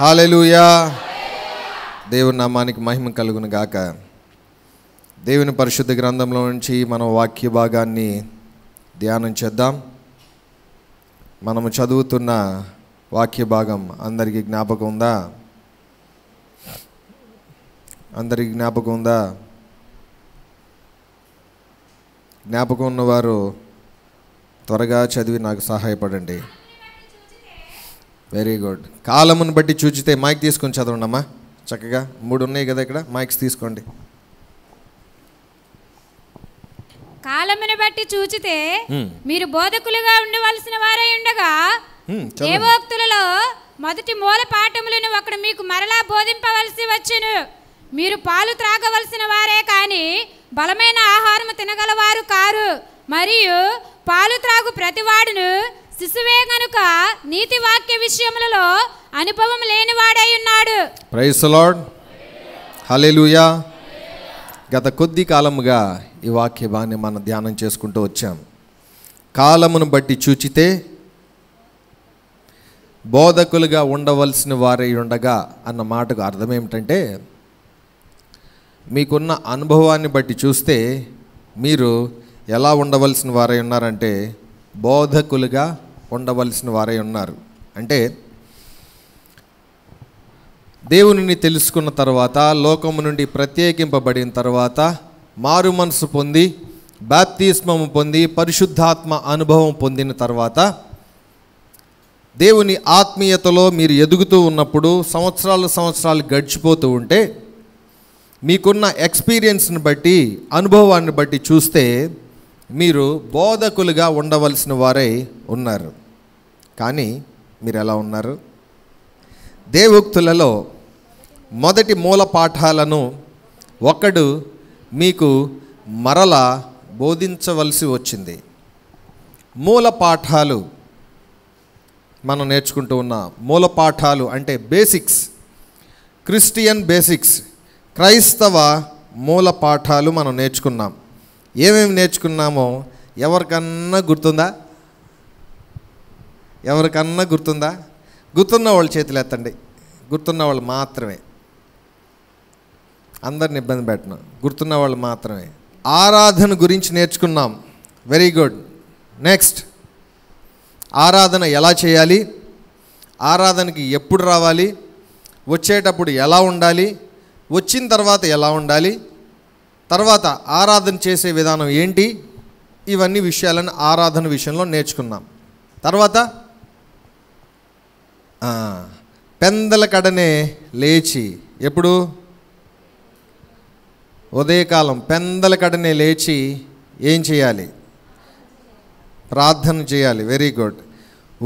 Hallelujah దేవుని నామానికి మహిమ కలుగును గాక దేవుని పరిశుద్ధ గ్రంథంలో నుంచి మనం వాక్య భాగాన్ని ధ్యానం చేద్దాం మనము చదువుతున్న వాక్య భాగం అందరికీ జ్ఞాపకం ఉందా అందరికీ జ్ఞాపకం ఉందా జ్ఞాపకం ఉన్నవారు త్వరగా చదివి నాకు సహాయపడండి వెరీ గుడ్ కాలమును బట్టి చూచితే మైక్ తీసుకొని చదవండమ్మా చక్కగా మూడు ఉన్నాయి కదా ఇక్కడ మైక్స్ తీసుకోండి కాలమును బట్టి చూచితే hmm. మీరు బోధకులుగా ఉండవలసిన వారై ఉండగా hmm, దేవోక్తులలో మొదటి మూల పాఠములను ఒకడు మీకు మరలా బోధింపవలసి వచ్చును మీరు పాలు త్రాగవలసిన వారే కానీ బలమైన ఆహారం తినగలవారు కారు మరియు పాలు త్రాగు ప్రతివాడును శిశువే గనుక నీతి వాక్య విషయములలో అనుభవం వాడై ఉన్నాడు ప్రైస్ లార్డ్ గత కొద్ది కాలముగా ఈ వాక్య మనం ధ్యానం చేసుకుంటూ వచ్చాం కాలమును బట్టి చూచితే బోధకులుగా ఉండవలసిన వారై ఉండగా అన్న మాటకు అర్థం ఏమిటంటే మీకున్న అనుభవాన్ని బట్టి చూస్తే మీరు ఎలా ఉండవలసిన వారై ఉన్నారంటే బోధకులుగా ఉండవలసిన వారై ఉన్నారు అంటే దేవుని తెలుసుకున్న తర్వాత లోకము నుండి ప్రత్యేకింపబడిన తర్వాత మారు మనసు పొంది బాప్తిస్మము పొంది పరిశుద్ధాత్మ అనుభవం పొందిన తర్వాత దేవుని ఆత్మీయతలో మీరు ఎదుగుతూ ఉన్నప్పుడు సంవత్సరాలు సంవత్సరాలు గడిచిపోతూ ఉంటే మీకున్న ఎక్స్పీరియన్స్ని బట్టి అనుభవాన్ని బట్టి చూస్తే మీరు బోధకులుగా ఉండవలసిన వారై ఉన్నారు కానీ మీరు ఎలా ఉన్నారు దేవోక్తులలో మొదటి మూల పాఠాలను ఒకడు మీకు మరల బోధించవలసి వచ్చింది మూల పాఠాలు మనం నేర్చుకుంటూ ఉన్న మూల పాఠాలు అంటే బేసిక్స్ క్రిస్టియన్ బేసిక్స్ క్రైస్తవ మూల పాఠాలు మనం నేర్చుకున్నాం ఏమేమి నేర్చుకున్నామో ఎవరికన్నా గుర్తుందా ఎవరికన్నా గుర్తుందా గుర్తున్న వాళ్ళు చేతులు ఎత్తండి గుర్తున్న వాళ్ళు మాత్రమే అందరిని ఇబ్బంది పెట్టినా గుర్తున్న వాళ్ళు మాత్రమే ఆరాధన గురించి నేర్చుకున్నాం వెరీ గుడ్ నెక్స్ట్ ఆరాధన ఎలా చేయాలి ఆరాధనకి ఎప్పుడు రావాలి వచ్చేటప్పుడు ఎలా ఉండాలి వచ్చిన తర్వాత ఎలా ఉండాలి తర్వాత ఆరాధన చేసే విధానం ఏంటి ఇవన్నీ విషయాలను ఆరాధన విషయంలో నేర్చుకున్నాం తర్వాత పెందల కడనే లేచి ఎప్పుడు ఉదయకాలం పెందల కడనే లేచి ఏం చేయాలి ప్రార్థన చేయాలి వెరీ గుడ్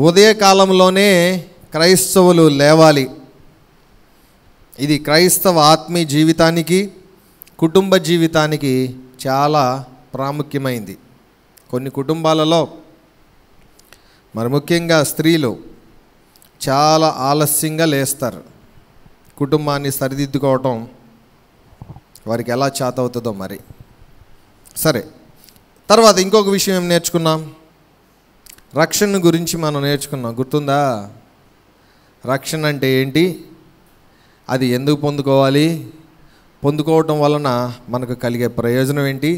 ఉదయకాలంలోనే క్రైస్తవులు లేవాలి ఇది క్రైస్తవ ఆత్మీయ జీవితానికి కుటుంబ జీవితానికి చాలా ప్రాముఖ్యమైంది కొన్ని కుటుంబాలలో మరి ముఖ్యంగా స్త్రీలు చాలా ఆలస్యంగా లేస్తారు కుటుంబాన్ని సరిదిద్దుకోవటం వారికి ఎలా చేత అవుతుందో మరి సరే తర్వాత ఇంకొక విషయం ఏం నేర్చుకున్నాం రక్షణ గురించి మనం నేర్చుకున్నాం గుర్తుందా రక్షణ అంటే ఏంటి అది ఎందుకు పొందుకోవాలి పొందుకోవటం వలన మనకు కలిగే ప్రయోజనం ఏంటి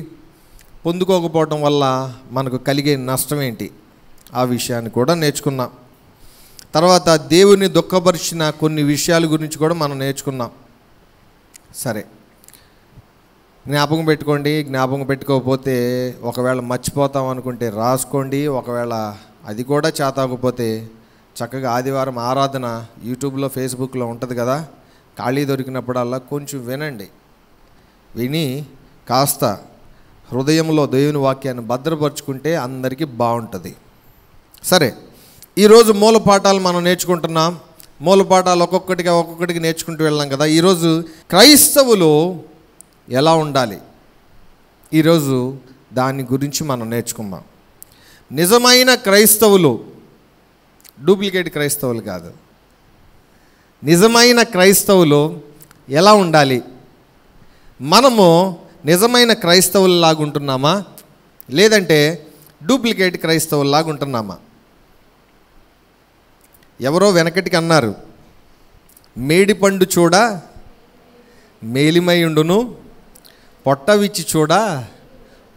పొందుకోకపోవటం వల్ల మనకు కలిగే నష్టం ఏంటి ఆ విషయాన్ని కూడా నేర్చుకున్నాం తర్వాత దేవుని దుఃఖపరిచిన కొన్ని విషయాల గురించి కూడా మనం నేర్చుకున్నాం సరే జ్ఞాపకం పెట్టుకోండి జ్ఞాపకం పెట్టుకోకపోతే ఒకవేళ మర్చిపోతాం అనుకుంటే రాసుకోండి ఒకవేళ అది కూడా చేతాకపోతే చక్కగా ఆదివారం ఆరాధన యూట్యూబ్లో ఫేస్బుక్లో ఉంటుంది కదా ఖాళీ దొరికినప్పుడల్లా కొంచెం వినండి విని కాస్త హృదయంలో దేవుని వాక్యాన్ని భద్రపరుచుకుంటే అందరికీ బాగుంటుంది సరే ఈరోజు మూల పాఠాలు మనం నేర్చుకుంటున్నాం మూల పాఠాలు ఒక్కొక్కటిగా ఒక్కొక్కటికి నేర్చుకుంటూ వెళ్ళాం కదా ఈరోజు క్రైస్తవులు ఎలా ఉండాలి ఈరోజు దాని గురించి మనం నేర్చుకుందాం నిజమైన క్రైస్తవులు డూప్లికేట్ క్రైస్తవులు కాదు నిజమైన క్రైస్తవులు ఎలా ఉండాలి మనము నిజమైన క్రైస్తవులు లాగుంటున్నామా లేదంటే డూప్లికేట్ క్రైస్తవులు లాగుంటున్నామా ఎవరో వెనకటికి అన్నారు మేడిపండు చూడ మేలిమయుండును పొట్టవిచ్చి చూడ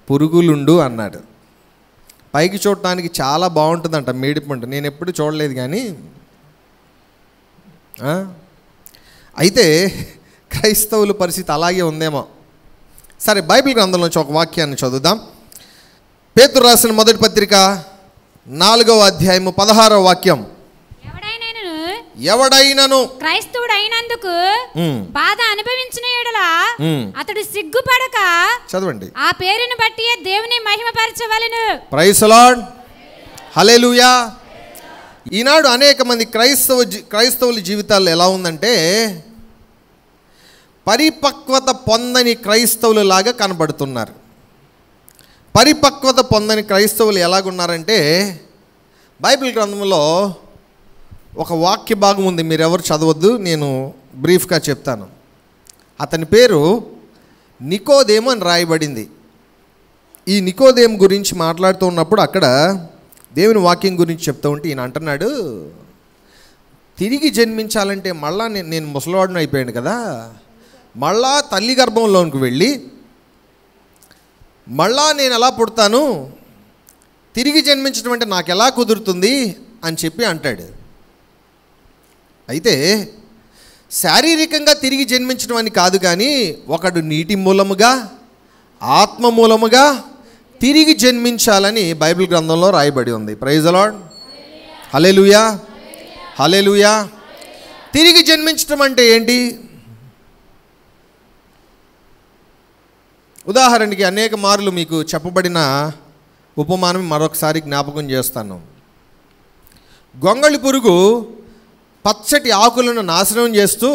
పురుగులుండు అన్నాడు పైకి చూడటానికి చాలా బాగుంటుందంట మేడిపండు నేను ఎప్పుడు చూడలేదు కానీ అయితే క్రైస్తవుల పరిస్థితి అలాగే ఉందేమో సరే బైబిల్ గ్రంథంలో నుంచి ఒక వాక్యాన్ని చదువుదాం పేతురు రాసిన మొదటి పత్రిక నాలుగవ అధ్యాయము పదహారవ వాక్యం ఎవడైనను క్రైస్తవుడైనందుకు బాధ అనుభవించిన ఎడలా అతడు సిగ్గుపడక చదవండి ఆ పేరును బట్టి దేవుని మహిమపరచవలను ప్రైస్ లార్డ్ హల్లెలూయా ఈనాడు అనేక మంది క్రైస్తవ క్రైస్తవుల జీవితాలు ఎలా ఉందంటే పరిపక్వత పొందని క్రైస్తవులు లాగా కనబడుతున్నారు పరిపక్వత పొందని క్రైస్తవులు ఎలాగున్నారంటే బైబిల్ గ్రంథంలో ఒక వాక్య భాగం ఉంది మీరు ఎవరు చదవద్దు నేను బ్రీఫ్గా చెప్తాను అతని పేరు నికోదేమ్ అని రాయబడింది ఈ నికోదేమ్ గురించి మాట్లాడుతూ ఉన్నప్పుడు అక్కడ దేవుని వాక్యం గురించి చెప్తూ ఉంటే ఈయన అంటున్నాడు తిరిగి జన్మించాలంటే మళ్ళా నేను నేను ముసలివాడిని అయిపోయాను కదా మళ్ళా తల్లి గర్భంలోనికి వెళ్ళి మళ్ళా నేను ఎలా పుడతాను తిరిగి జన్మించడం అంటే నాకు ఎలా కుదురుతుంది అని చెప్పి అంటాడు అయితే శారీరకంగా తిరిగి జన్మించడం అని కాదు కానీ ఒకడు నీటి మూలముగా ఆత్మ మూలముగా తిరిగి జన్మించాలని బైబిల్ గ్రంథంలో రాయబడి ఉంది ప్రైజ్ అలాడ్ హలే హలేలుయా తిరిగి జన్మించడం అంటే ఏంటి ఉదాహరణకి అనేక మార్లు మీకు చెప్పబడిన ఉపమానం మరొకసారి జ్ఞాపకం చేస్తాను గొంగళి పురుగు పచ్చటి ఆకులను నాశనం చేస్తూ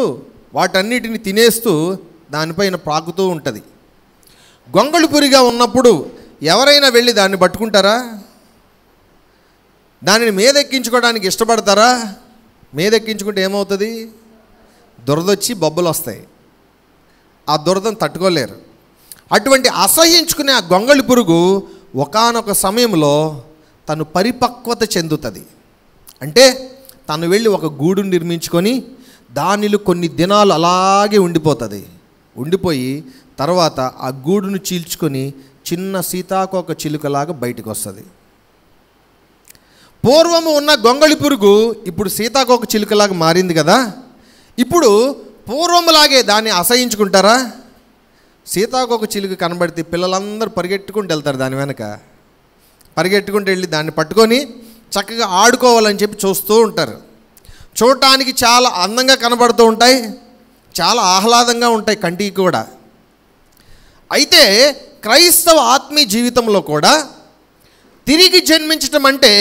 వాటన్నిటిని తినేస్తూ దానిపైన ప్రాకుతూ ఉంటుంది గొంగళి పురిగా ఉన్నప్పుడు ఎవరైనా వెళ్ళి దాన్ని పట్టుకుంటారా దానిని మీదెక్కించుకోవడానికి ఇష్టపడతారా మీదెక్కించుకుంటే ఏమవుతుంది దురదొచ్చి బొబ్బలు వస్తాయి ఆ దురదం తట్టుకోలేరు అటువంటి అసహించుకునే ఆ గొంగళి పురుగు ఒకనొక సమయంలో తను పరిపక్వత చెందుతుంది అంటే తను వెళ్ళి ఒక గూడు నిర్మించుకొని దానిలో కొన్ని దినాలు అలాగే ఉండిపోతుంది ఉండిపోయి తర్వాత ఆ గూడును చీల్చుకొని చిన్న సీతాకోక చిలుకలాగా బయటకు వస్తుంది పూర్వము ఉన్న గొంగళి పురుగు ఇప్పుడు సీతాకోక చిలుకలాగా మారింది కదా ఇప్పుడు పూర్వములాగే దాన్ని అసహించుకుంటారా సీతాకోక చిలుక కనబడితే పిల్లలందరూ పరిగెట్టుకుంటూ వెళ్తారు దాని వెనక పరిగెట్టుకుంటూ వెళ్ళి దాన్ని పట్టుకొని చక్కగా ఆడుకోవాలని చెప్పి చూస్తూ ఉంటారు చూడటానికి చాలా అందంగా కనబడుతూ ఉంటాయి చాలా ఆహ్లాదంగా ఉంటాయి కంటికి కూడా అయితే క్రైస్తవ ఆత్మీయ జీవితంలో కూడా తిరిగి జన్మించటం అంటే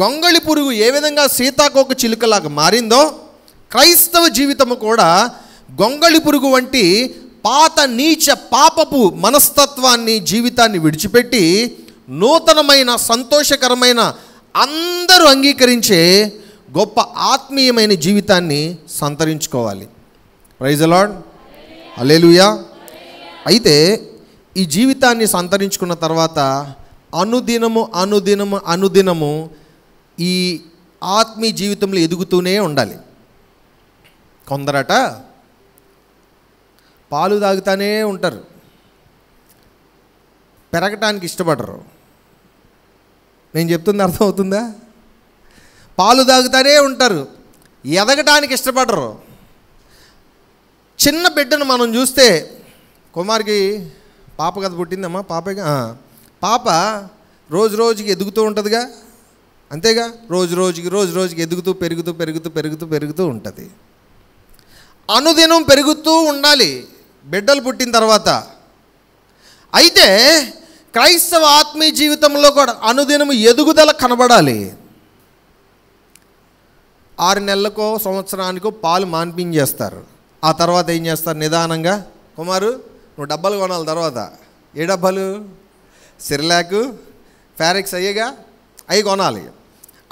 గొంగళి పురుగు ఏ విధంగా సీతాకోక చిలుకలాగా మారిందో క్రైస్తవ జీవితము కూడా గొంగళి పురుగు వంటి పాత నీచ పాపపు మనస్తత్వాన్ని జీవితాన్ని విడిచిపెట్టి నూతనమైన సంతోషకరమైన అందరూ అంగీకరించే గొప్ప ఆత్మీయమైన జీవితాన్ని సంతరించుకోవాలి ప్రైజ్ అలాడ్ అలేలుయా అయితే ఈ జీవితాన్ని సంతరించుకున్న తర్వాత అనుదినము అనుదినము అనుదినము ఈ ఆత్మీయ జీవితంలో ఎదుగుతూనే ఉండాలి కొందరట పాలు తాగుతానే ఉంటారు పెరగటానికి ఇష్టపడరు నేను చెప్తుంది అర్థమవుతుందా పాలు తాగుతానే ఉంటారు ఎదగటానికి ఇష్టపడరు చిన్న బిడ్డను మనం చూస్తే కుమార్కి పాప కథ పుట్టిందమ్మా పాప పాప రోజు రోజుకి ఎదుగుతూ ఉంటుందిగా అంతేగా రోజు రోజుకి రోజు రోజుకి ఎదుగుతూ పెరుగుతూ పెరుగుతూ పెరుగుతూ పెరుగుతూ ఉంటుంది అనుదినం పెరుగుతూ ఉండాలి బిడ్డలు పుట్టిన తర్వాత అయితే క్రైస్తవ ఆత్మీయ జీవితంలో కూడా అనుదినం ఎదుగుదల కనబడాలి ఆరు నెలలకో సంవత్సరానికో పాలు మాన్పించేస్తారు ఆ తర్వాత ఏం చేస్తారు నిదానంగా కుమారు నువ్వు డబ్బాలు కొనాలి తర్వాత ఏ డబ్బాలు సిరిలాక్ ఫ్యారెక్స్ అయ్యగా అవి కొనాలి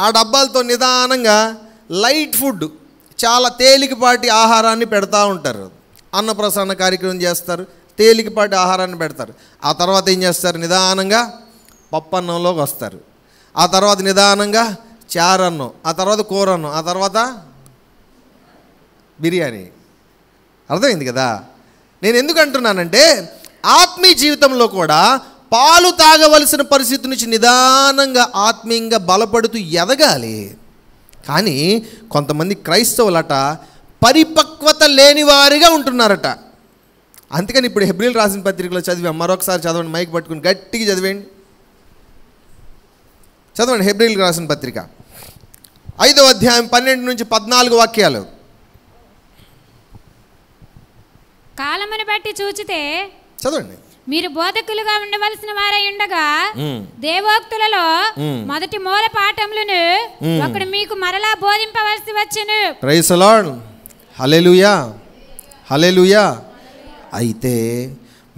ఆ డబ్బాలతో నిదానంగా లైట్ ఫుడ్ చాలా తేలికపాటి ఆహారాన్ని పెడతా ఉంటారు అన్నప్రసన్న కార్యక్రమం చేస్తారు తేలికపాటి ఆహారాన్ని పెడతారు ఆ తర్వాత ఏం చేస్తారు నిదానంగా పప్పన్నంలోకి వస్తారు ఆ తర్వాత నిదానంగా చారన్నం ఆ తర్వాత కూరన్నం ఆ తర్వాత బిర్యానీ అర్థమైంది కదా నేను ఎందుకు అంటున్నానంటే ఆత్మీయ జీవితంలో కూడా పాలు తాగవలసిన పరిస్థితి నుంచి నిదానంగా ఆత్మీయంగా బలపడుతూ ఎదగాలి కానీ కొంతమంది క్రైస్తవులట పరిపక్వత లేనివారిగా ఉంటున్నారట అందుకని ఇప్పుడు హెబ్రిల్ రాసిన పత్రికలో చదివాం మరొకసారి చదవండి మైక్ పట్టుకుని గట్టిగా చదివేయండి చదవండి హెబ్రిల్ రాసిన పత్రిక ఐదో అధ్యాయం పన్నెండు నుంచి పద్నాలుగు వాక్యాలు కాలమును బట్టి చూచితే చదవండి మీరు బోధకులుగా ఉండవలసిన వారై ఉండగా దేవోక్తులలో మొదటి మూల పాఠములను అక్కడ మీకు మరలా బోధింపవలసి వచ్చను హలే అలాడ్ హలే లూయా అయితే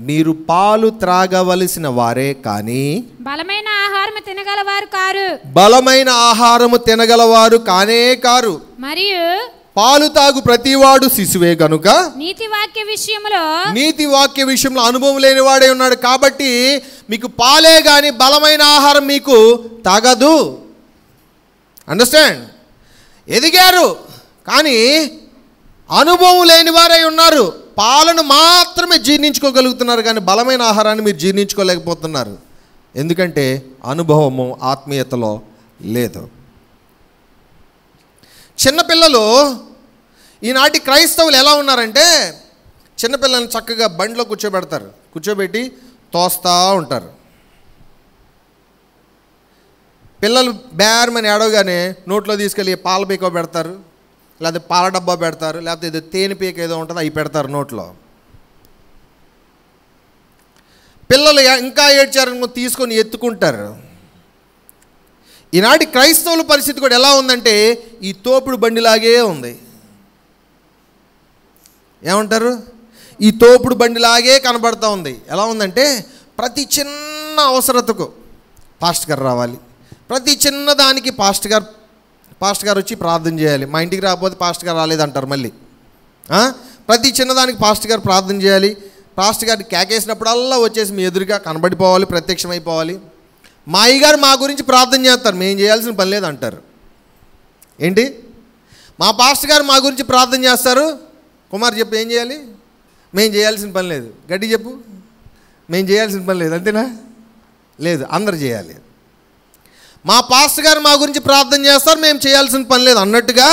మీరు పాలు త్రాగవలసిన వారే కానీ బలమైన ఆహారము తినగలవారు కారు బలమైన ఆహారము తినగలవారు కానే కారు మరియు పాలు తాగు ప్రతివాడు శిశువే గనుక నీతి వాక్య విషయంలో నీతి వాక్య విషయంలో అనుభవం లేనివాడే ఉన్నాడు కాబట్టి మీకు పాలే గాని బలమైన ఆహారం మీకు తాగదు అండర్స్టాండ్ ఎదిగారు కానీ అనుభవం లేనివారై ఉన్నారు పాలను మాత్రమే జీర్ణించుకోగలుగుతున్నారు కానీ బలమైన ఆహారాన్ని మీరు జీర్ణించుకోలేకపోతున్నారు ఎందుకంటే అనుభవము ఆత్మీయతలో లేదు చిన్నపిల్లలు ఈనాటి క్రైస్తవులు ఎలా ఉన్నారంటే చిన్నపిల్లల్ని చక్కగా బండిలో కూర్చోబెడతారు కూర్చోబెట్టి తోస్తూ ఉంటారు పిల్లలు బేరమని ఏడవగానే నోట్లో తీసుకెళ్ళి పాల పీకో పెడతారు లేకపోతే పాల డబ్బా పెడతారు లేకపోతే ఏదో తేనె పీక ఏదో ఉంటుందో అవి పెడతారు నోట్లో పిల్లలు ఇంకా ఏడ్చారనుకో తీసుకొని ఎత్తుకుంటారు ఈనాటి క్రైస్తవుల పరిస్థితి కూడా ఎలా ఉందంటే ఈ తోపుడు బండిలాగే ఉంది ఏమంటారు ఈ తోపుడు బండిలాగే కనబడతా ఉంది ఎలా ఉందంటే ప్రతి చిన్న అవసరతకు పాస్ట్ గారు రావాలి ప్రతి చిన్న దానికి పాస్ట్ గారు పాస్టర్ గారు వచ్చి ప్రార్థన చేయాలి మా ఇంటికి రాకపోతే పాస్టర్ గారు రాలేదంటారు మళ్ళీ ప్రతి చిన్నదానికి పాస్టర్ గారు ప్రార్థన చేయాలి పాస్టర్ గారిని కేకేసినప్పుడల్లా వచ్చేసి మీ ఎదురుగా కనబడిపోవాలి ప్రత్యక్షమైపోవాలి మా అయ్యగారు మా గురించి ప్రార్థన చేస్తారు మేము చేయాల్సిన పని లేదంటారు ఏంటి మా పాస్టర్ గారు మా గురించి ప్రార్థన చేస్తారు కుమార్ చెప్పు ఏం చేయాలి మేము చేయాల్సిన పని లేదు గడ్డి చెప్పు మేము చేయాల్సిన పని లేదు అంతేనా లేదు అందరు చేయాలి మా పాస్టర్ గారు మా గురించి ప్రార్థన చేస్తారు మేము చేయాల్సిన పని లేదు అన్నట్టుగా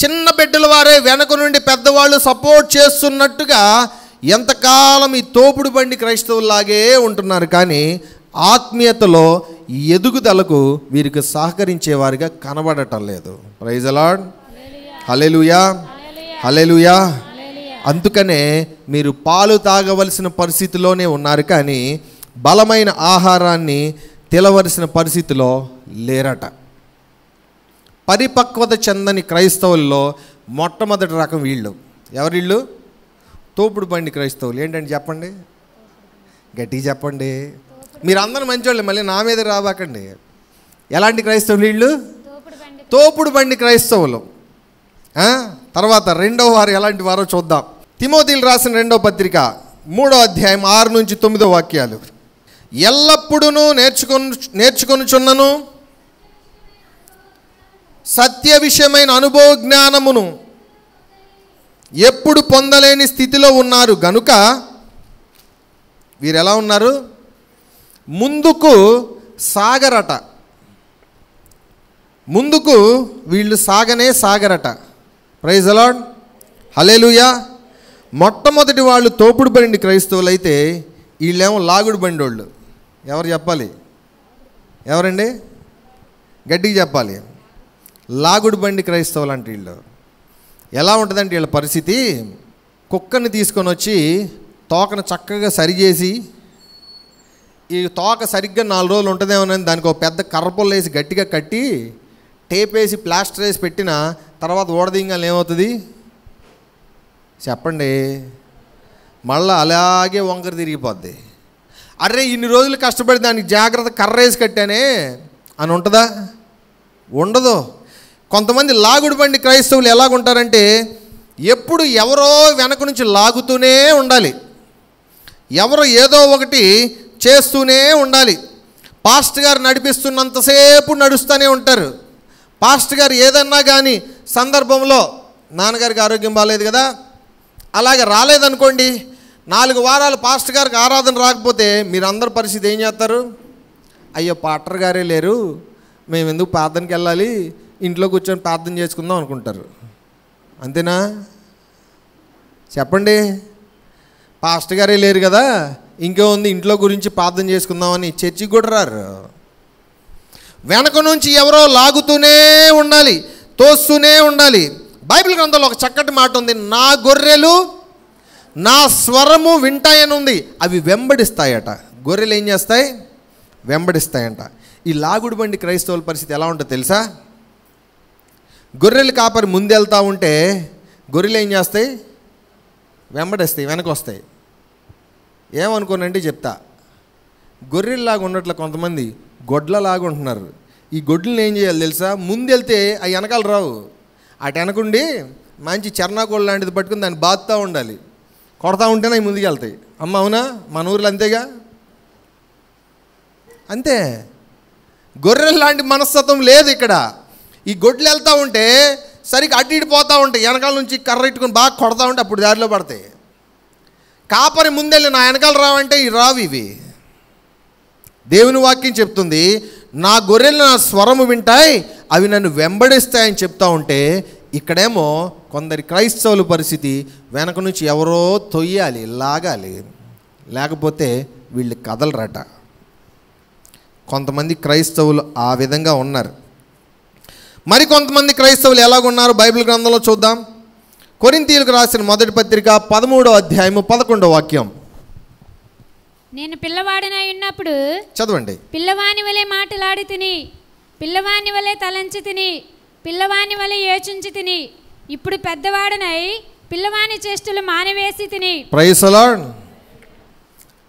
చిన్న బిడ్డల వారే వెనక నుండి పెద్దవాళ్ళు సపోర్ట్ చేస్తున్నట్టుగా ఎంతకాలం ఈ తోపుడు బండి క్రైస్తవులాగే ఉంటున్నారు కానీ ఆత్మీయతలో ఎదుగుదలకు వీరికి సహకరించేవారిగా కనబడటం లేదు ప్రైజ్ అలాడ్ హలేలుయా హలేలుయా అందుకనే మీరు పాలు తాగవలసిన పరిస్థితిలోనే ఉన్నారు కానీ బలమైన ఆహారాన్ని తెలవలసిన పరిస్థితిలో లేరట పరిపక్వత చెందని క్రైస్తవుల్లో మొట్టమొదటి రకం వీళ్ళు ఎవరిళ్ళు తోపుడు బండి క్రైస్తవులు ఏంటంటే చెప్పండి గట్టిగా చెప్పండి మీరు అందరూ మంచోళ్ళు మళ్ళీ నా మీద రాబాకండి ఎలాంటి క్రైస్తవులు వీళ్ళు తోపుడు బండి క్రైస్తవులు తర్వాత రెండవ వారు ఎలాంటి వారో చూద్దాం తిమోతిలు రాసిన రెండో పత్రిక మూడో అధ్యాయం ఆరు నుంచి తొమ్మిదో వాక్యాలు ఎల్లప్పుడూ నేర్చుకొని నేర్చుకొనుచున్నను సత్య విషయమైన అనుభవ జ్ఞానమును ఎప్పుడు పొందలేని స్థితిలో ఉన్నారు గనుక వీరు ఎలా ఉన్నారు ముందుకు సాగరట ముందుకు వీళ్ళు సాగనే సాగరట ప్రైజ్ అలాడ్ హలేలుయా మొట్టమొదటి వాళ్ళు తోపుడు బండి క్రైస్తవులైతే వీళ్ళేమో లాగుడు బండి వాళ్ళు ఎవరు చెప్పాలి ఎవరండి గడ్డికి చెప్పాలి లాగుడు బండి క్రైస్తవులు అంటే వీళ్ళు ఎలా ఉంటుందంటే వీళ్ళ పరిస్థితి కుక్కని తీసుకొని వచ్చి తోకను చక్కగా సరిచేసి ఈ తోక సరిగ్గా నాలుగు రోజులు ఉంటుందేమోనని దానికి ఒక పెద్ద కర్రపుల్లు వేసి గట్టిగా కట్టి టేప్ వేసి ప్లాస్టర్ వేసి పెట్టిన తర్వాత ఓడదీయంగా ఏమవుతుంది చెప్పండి మళ్ళీ అలాగే వంకర తిరిగిపోద్ది అరే ఇన్ని రోజులు కష్టపడి దానికి జాగ్రత్త కర్రేసి కట్టానే అని ఉంటుందా ఉండదు కొంతమంది లాగుడు బండి క్రైస్తవులు ఎలాగుంటారంటే ఎప్పుడు ఎవరో వెనక నుంచి లాగుతూనే ఉండాలి ఎవరు ఏదో ఒకటి చేస్తూనే ఉండాలి పాస్ట్ గారు నడిపిస్తున్నంతసేపు నడుస్తూనే ఉంటారు పాస్ట్ గారు ఏదన్నా కానీ సందర్భంలో నాన్నగారికి ఆరోగ్యం బాగాలేదు కదా అలాగే రాలేదనుకోండి నాలుగు వారాలు పాస్టర్ గారికి ఆరాధన రాకపోతే మీరందరి పరిస్థితి ఏం చేస్తారు అయ్యో పాటర్ గారే లేరు మేము ఎందుకు ప్రార్థనకి వెళ్ళాలి ఇంట్లో కూర్చొని ప్రార్థన చేసుకుందాం అనుకుంటారు అంతేనా చెప్పండి పాస్టర్ గారే లేరు కదా ఇంకేముంది ఇంట్లో గురించి ప్రార్థన చేసుకుందామని చర్చి కూడా రారు వెనక నుంచి ఎవరో లాగుతూనే ఉండాలి తోస్తూనే ఉండాలి బైబిల్ గ్రంథంలో ఒక చక్కటి మాట ఉంది నా గొర్రెలు నా స్వరము వింటాయనుంది అవి వెంబడిస్తాయట గొర్రెలు ఏం చేస్తాయి వెంబడిస్తాయంట ఈ లాగుడు బండి క్రైస్తవుల పరిస్థితి ఎలా ఉంటుందో తెలుసా గొర్రెలు కాపరి ముందెళ్తూ ఉంటే గొర్రెలు ఏం చేస్తాయి వెంబడిస్తాయి వెనకొస్తాయి వస్తాయి ఏమనుకోనంటే చెప్తా గొర్రెల్లాగా ఉన్నట్లు కొంతమంది గొడ్లలాగా ఉంటున్నారు ఈ గొడ్లను ఏం చేయాలి తెలుసా ముందెళ్తే ఆ వెనకాల రావు అటు వెనకుండి మంచి చర్నాకోళ్ళ లాంటిది పట్టుకుని దాన్ని బాదుతూ ఉండాలి కొడతా ఉంటేనే ముందుకెళ్తాయి ముందుకు వెళ్తాయి అమ్మ అవునా మన ఊర్లో అంతేగా అంతే గొర్రెలు లాంటి మనస్తత్వం లేదు ఇక్కడ ఈ గొడ్లు వెళ్తూ ఉంటే సరిగ్గా అటు ఇటు పోతూ ఉంటాయి వెనకాల నుంచి కర్ర ఇట్టుకుని బాగా కొడతా ఉంటే అప్పుడు దారిలో పడతాయి కాపరి ముందెళ్ళి నా వెనకాల రావంటే ఈ రావు ఇవి దేవుని వాక్యం చెప్తుంది నా గొర్రెలు నా స్వరము వింటాయి అవి నన్ను వెంబడిస్తాయని చెప్తా ఉంటే ఇక్కడేమో కొందరి క్రైస్తవుల పరిస్థితి వెనక నుంచి ఎవరో తొయ్యాలి లాగాలి లేకపోతే వీళ్ళు కదలరట కొంతమంది క్రైస్తవులు ఆ విధంగా ఉన్నారు మరి కొంతమంది క్రైస్తవులు ఎలాగున్నారు బైబిల్ గ్రంథంలో చూద్దాం కొరింతీయులకు రాసిన మొదటి పత్రిక పదమూడవ అధ్యాయము పదకొండవ వాక్యం నేను పిల్లవాడినై ఉన్నప్పుడు చదవండి పిల్లవాని వలె మాటలాడి తిని పిల్లవాని వలె తలంచి తిని పిల్లవాణి వలె యోచించి తిని ఇప్పుడు పెద్దవాడనై పిల్లవాణి చేష్టలు మానివేసి తిని ప్రైసలా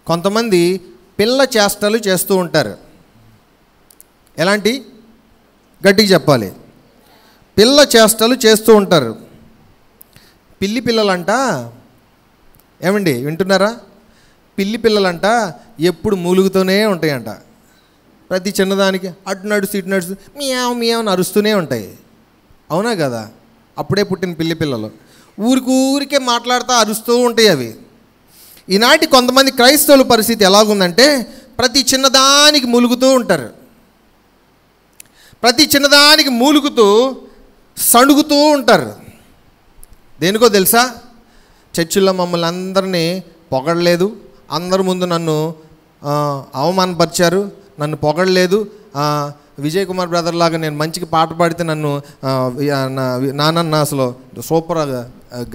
కొంతమంది పిల్ల చేష్టలు చేస్తూ ఉంటారు ఎలాంటి గట్టిగా చెప్పాలి పిల్ల చేష్టలు చేస్తూ ఉంటారు పిల్లి పిల్లలంట ఏమండి వింటున్నారా పిల్లి పిల్లలంట ఎప్పుడు మూలుగుతూనే ఉంటాయంట ప్రతి చిన్నదానికి అటు నడుస్తూ ఇటు నడుస్తూ మీ మీ అని అరుస్తూనే ఉంటాయి అవునా కదా అప్పుడే పుట్టిన పిల్లి పిల్లలు ఊరికి ఊరికే మాట్లాడుతూ అరుస్తూ ఉంటాయి అవి ఈనాటి కొంతమంది క్రైస్తవుల పరిస్థితి ఎలాగుందంటే ప్రతి చిన్నదానికి మూలుగుతూ ఉంటారు ప్రతి చిన్నదానికి మూలుగుతూ సణుగుతూ ఉంటారు దేనికో తెలుసా చర్చిలో మమ్మల్ని అందరినీ పొగడలేదు అందరి ముందు నన్ను అవమానపరిచారు నన్ను పొగడలేదు విజయ్ కుమార్ బ్రదర్ లాగా నేను మంచికి పాట పాడితే నన్ను నానన్న అసలు సూపర్గా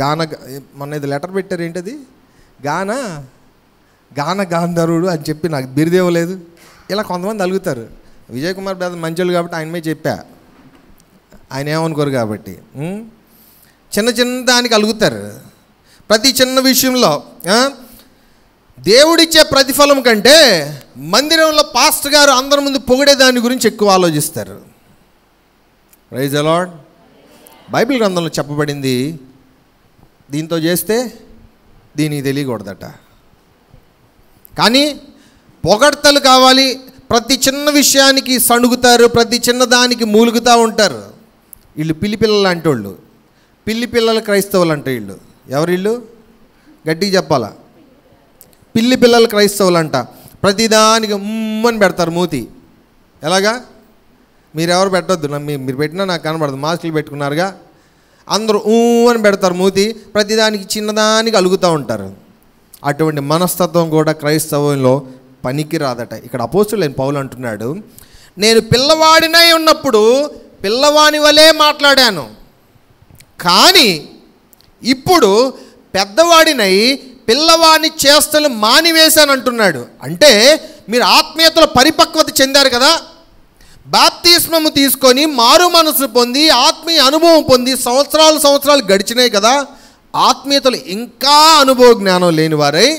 గాన మొన్న ఇది లెటర్ పెట్టారు ఏంటది గాన గాన గాంధర్వుడు అని చెప్పి నాకు బిరిదేవలేదు ఇలా కొంతమంది అలుగుతారు విజయ్ కుమార్ బ్రదర్ మంచోళ్ళు కాబట్టి ఆయనమే చెప్పా ఆయన ఏమనుకోరు కాబట్టి చిన్న చిన్న దానికి అలుగుతారు ప్రతి చిన్న విషయంలో దేవుడిచ్చే ప్రతిఫలం కంటే మందిరంలో పాస్టర్ గారు అందరి ముందు పొగిడే దాని గురించి ఎక్కువ ఆలోచిస్తారు రైజ్ అలాడ్ బైబిల్ గ్రంథంలో చెప్పబడింది దీంతో చేస్తే దీనికి తెలియకూడదట కానీ పొగడ్తలు కావాలి ప్రతి చిన్న విషయానికి సణుగుతారు ప్రతి చిన్న దానికి మూలుగుతూ ఉంటారు వీళ్ళు పిల్లి పిల్లలు అంటే వాళ్ళు పిల్లి పిల్లల క్రైస్తవులు అంటే వీళ్ళు ఎవరు వీళ్ళు గట్టిగా చెప్పాలా పిల్లి పిల్లలు అంట ప్రతిదానికి ఉమ్మని పెడతారు మూతి ఎలాగా మీరెవరు పెట్టద్దు మీ మీరు పెట్టినా నాకు కనబడదు మాస్కులు పెట్టుకున్నారుగా అందరూ ఊమని అని పెడతారు మూతి ప్రతిదానికి చిన్నదానికి అలుగుతూ ఉంటారు అటువంటి మనస్తత్వం కూడా క్రైస్తవంలో పనికి రాదట ఇక్కడ లేని పౌలు అంటున్నాడు నేను పిల్లవాడినై ఉన్నప్పుడు పిల్లవాని వలే మాట్లాడాను కానీ ఇప్పుడు పెద్దవాడినై పిల్లవాడిని చేస్తలు మానివేశాను అంటున్నాడు అంటే మీరు ఆత్మీయతలో పరిపక్వత చెందారు కదా బాప్తిస్మము తీసుకొని మారు మనసు పొంది ఆత్మీయ అనుభవం పొంది సంవత్సరాలు సంవత్సరాలు గడిచినాయి కదా ఆత్మీయతలు ఇంకా అనుభవ జ్ఞానం లేని వారై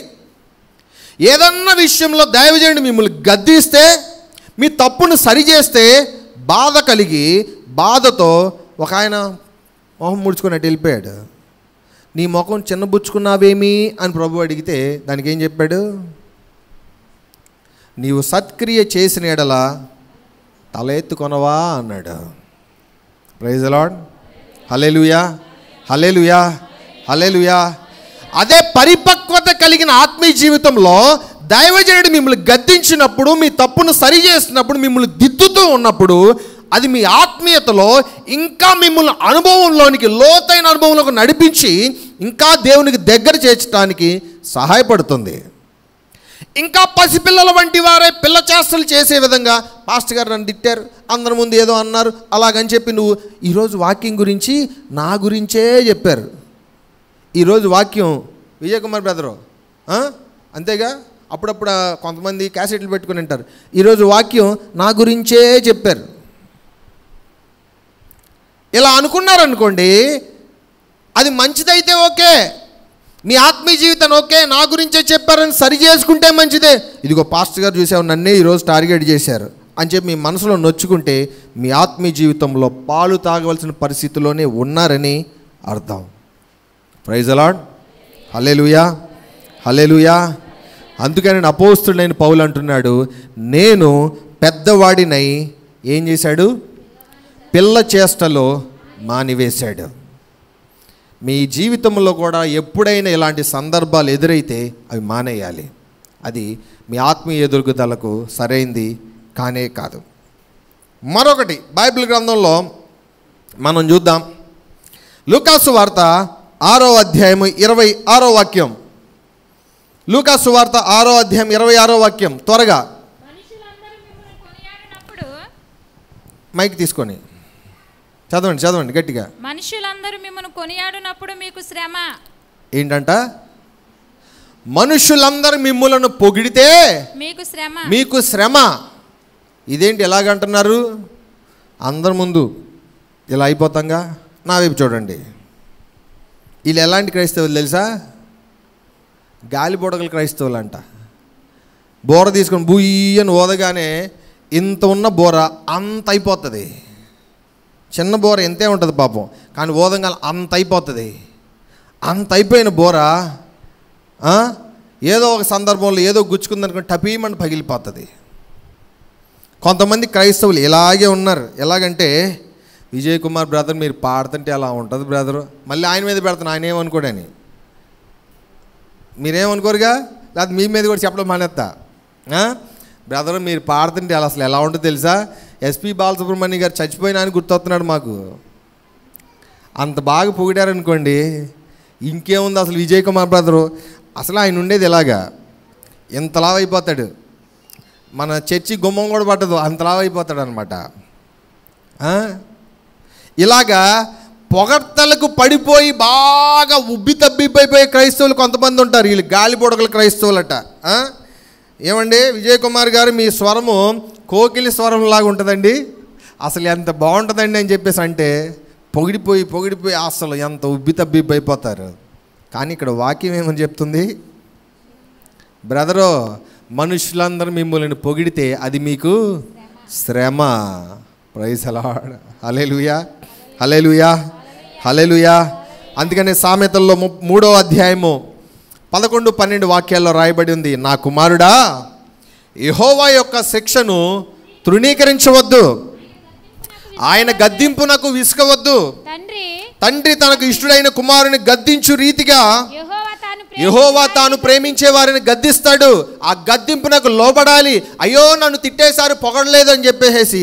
ఏదన్నా విషయంలో దయవజేయండి మిమ్మల్ని గద్దిస్తే మీ తప్పును సరిచేస్తే బాధ కలిగి బాధతో ఒక ఆయన మొహం ముడుచుకున్నట్టు వెళ్ళిపోయాడు నీ ముఖం చిన్నబుచ్చుకున్నావేమి అని ప్రభు అడిగితే దానికి ఏం చెప్పాడు నీవు సత్క్రియ చేసిన ఎడల తలెత్తుకొనవా అన్నాడు ప్రైజ్ అలాడ్ హలేలుయా హలేలుయా హలేలుయా అదే పరిపక్వత కలిగిన ఆత్మీయ జీవితంలో దైవజనుడు మిమ్మల్ని గద్దించినప్పుడు మీ తప్పును సరి చేసినప్పుడు మిమ్మల్ని దిద్దుతూ ఉన్నప్పుడు అది మీ ఆత్మీయతలో ఇంకా మిమ్మల్ని అనుభవంలోనికి లోతైన అనుభవంలోకి నడిపించి ఇంకా దేవునికి దగ్గర చేర్చడానికి సహాయపడుతుంది ఇంకా పసిపిల్లల వంటి వారే పిల్ల చేస్తలు చేసే విధంగా పాస్టర్ గారు నన్ను తిట్టారు అందరి ముందు ఏదో అన్నారు అలాగని చెప్పి నువ్వు ఈరోజు వాక్యం గురించి నా గురించే చెప్పారు ఈరోజు వాక్యం విజయకుమార్ బ్రదరు అంతేగా అప్పుడప్పుడు కొంతమంది క్యాసెట్లు పెట్టుకుని ఉంటారు ఈరోజు వాక్యం నా గురించే చెప్పారు ఇలా అనుకున్నారనుకోండి అది మంచిదైతే ఓకే మీ ఆత్మీయ జీవితం ఓకే నా గురించే చెప్పారని సరి చేసుకుంటే మంచిదే ఇదిగో పాస్టర్ గారు చూసావు నన్నే ఈరోజు టార్గెట్ చేశారు అని చెప్పి మీ మనసులో నొచ్చుకుంటే మీ ఆత్మీయ జీవితంలో పాలు తాగవలసిన పరిస్థితిలోనే ఉన్నారని అర్థం ప్రైజ్ అలాడ్ హలేలుయా హలేలుయా అందుకని అపోస్తుడైన పౌలు అంటున్నాడు నేను పెద్దవాడినై ఏం చేశాడు పిల్ల చేష్టలో మానివేశాడు మీ జీవితంలో కూడా ఎప్పుడైనా ఇలాంటి సందర్భాలు ఎదురైతే అవి మానేయాలి అది మీ ఆత్మీయ ఎదురుగుదలకు సరైంది కానే కాదు మరొకటి బైబిల్ గ్రంథంలో మనం చూద్దాం లూకాసు వార్త ఆరో అధ్యాయం ఇరవై ఆరో వాక్యం లూకాసు వార్త ఆరో అధ్యాయం ఇరవై ఆరో వాక్యం త్వరగా మైక్ తీసుకొని చదవండి చదవండి గట్టిగా మనుషులందరూ మిమ్మల్ని కొనియాడినప్పుడు మీకు శ్రమ ఏంటంట మనుషులందరూ మిమ్మలను పొగిడితే మీకు శ్రమ మీకు శ్రమ ఇదేంటి ఎలాగంటున్నారు అందరి ముందు ఇలా అయిపోతాంగా నా వైపు చూడండి వీళ్ళు ఎలాంటి క్రైస్తవులు తెలుసా గాలి బుడగల క్రైస్తవులు అంట బోర తీసుకొని బుయ్యని ఓదగానే ఇంత ఉన్న బోర అంత అయిపోతుంది చిన్న బోర ఎంతే ఉంటుంది పాపం కానీ ఓదంగా అంత అయిపోతుంది అంత అయిపోయిన బోర ఏదో ఒక సందర్భంలో ఏదో గుచ్చుకుందనుకుని టపీమని పగిలిపోతుంది కొంతమంది క్రైస్తవులు ఇలాగే ఉన్నారు ఎలాగంటే విజయ్ కుమార్ బ్రదర్ మీరు పాడుతుంటే అలా ఉంటుంది బ్రదరు మళ్ళీ ఆయన మీద పెడతాను ఆయన ఏమనుకోడని మీరేమనుకోరుగా లేకపోతే మీ మీద కూడా చెప్పడం మానేస్తా బ్రదర్ మీరు పాడుతుంటే అలా అసలు ఎలా ఉంటుందో తెలుసా ఎస్పి బాలసుబ్రహ్మణ్యం గారు చచ్చిపోయినా అని గుర్తొస్తున్నాడు మాకు అంత బాగా పొగిడారనుకోండి ఇంకేముంది అసలు విజయ్ కుమార్ బ్రదరు అసలు ఆయన ఉండేది ఇలాగా ఇంతలా అయిపోతాడు మన చర్చి గుమ్మం కూడా పట్టదు అంతలా అయిపోతాడు అనమాట ఇలాగా పొగడ్తలకు పడిపోయి బాగా ఉబ్బి తబ్బిపోయిపోయే క్రైస్తవులు కొంతమంది ఉంటారు వీళ్ళు గాలి పొడకలు క్రైస్తవులట ఏమండి విజయ్ కుమార్ గారు మీ స్వరము కోకిలి లాగా ఉంటుందండి అసలు ఎంత బాగుంటుందండి అని చెప్పేసి అంటే పొగిడిపోయి పొగిడిపోయి అసలు ఎంత ఉబ్బితబ్బిబ్బి అయిపోతారు కానీ ఇక్కడ వాక్యం ఏమని చెప్తుంది బ్రదరు మనుషులందరూ మిమ్మల్ని పొగిడితే అది మీకు శ్రమ ప్రైజ్ హలే హలేలుయా హలేలుయా హలేలుయా అందుకనే సామెతల్లో మూడో అధ్యాయము పదకొండు పన్నెండు వాక్యాల్లో రాయబడి ఉంది నా కుమారుడా యహోవా యొక్క శిక్షను తృణీకరించవద్దు ఆయన గద్దింపునకు విసుకవద్దు తండ్రి తనకు ఇష్టడైన కుమారుని గద్దించు రీతిగా యహోవా తాను ప్రేమించే వారిని గద్దిస్తాడు ఆ గద్దింపునకు లోబడాలి అయ్యో నన్ను తిట్టేశారు పొగడలేదు అని చెప్పేసి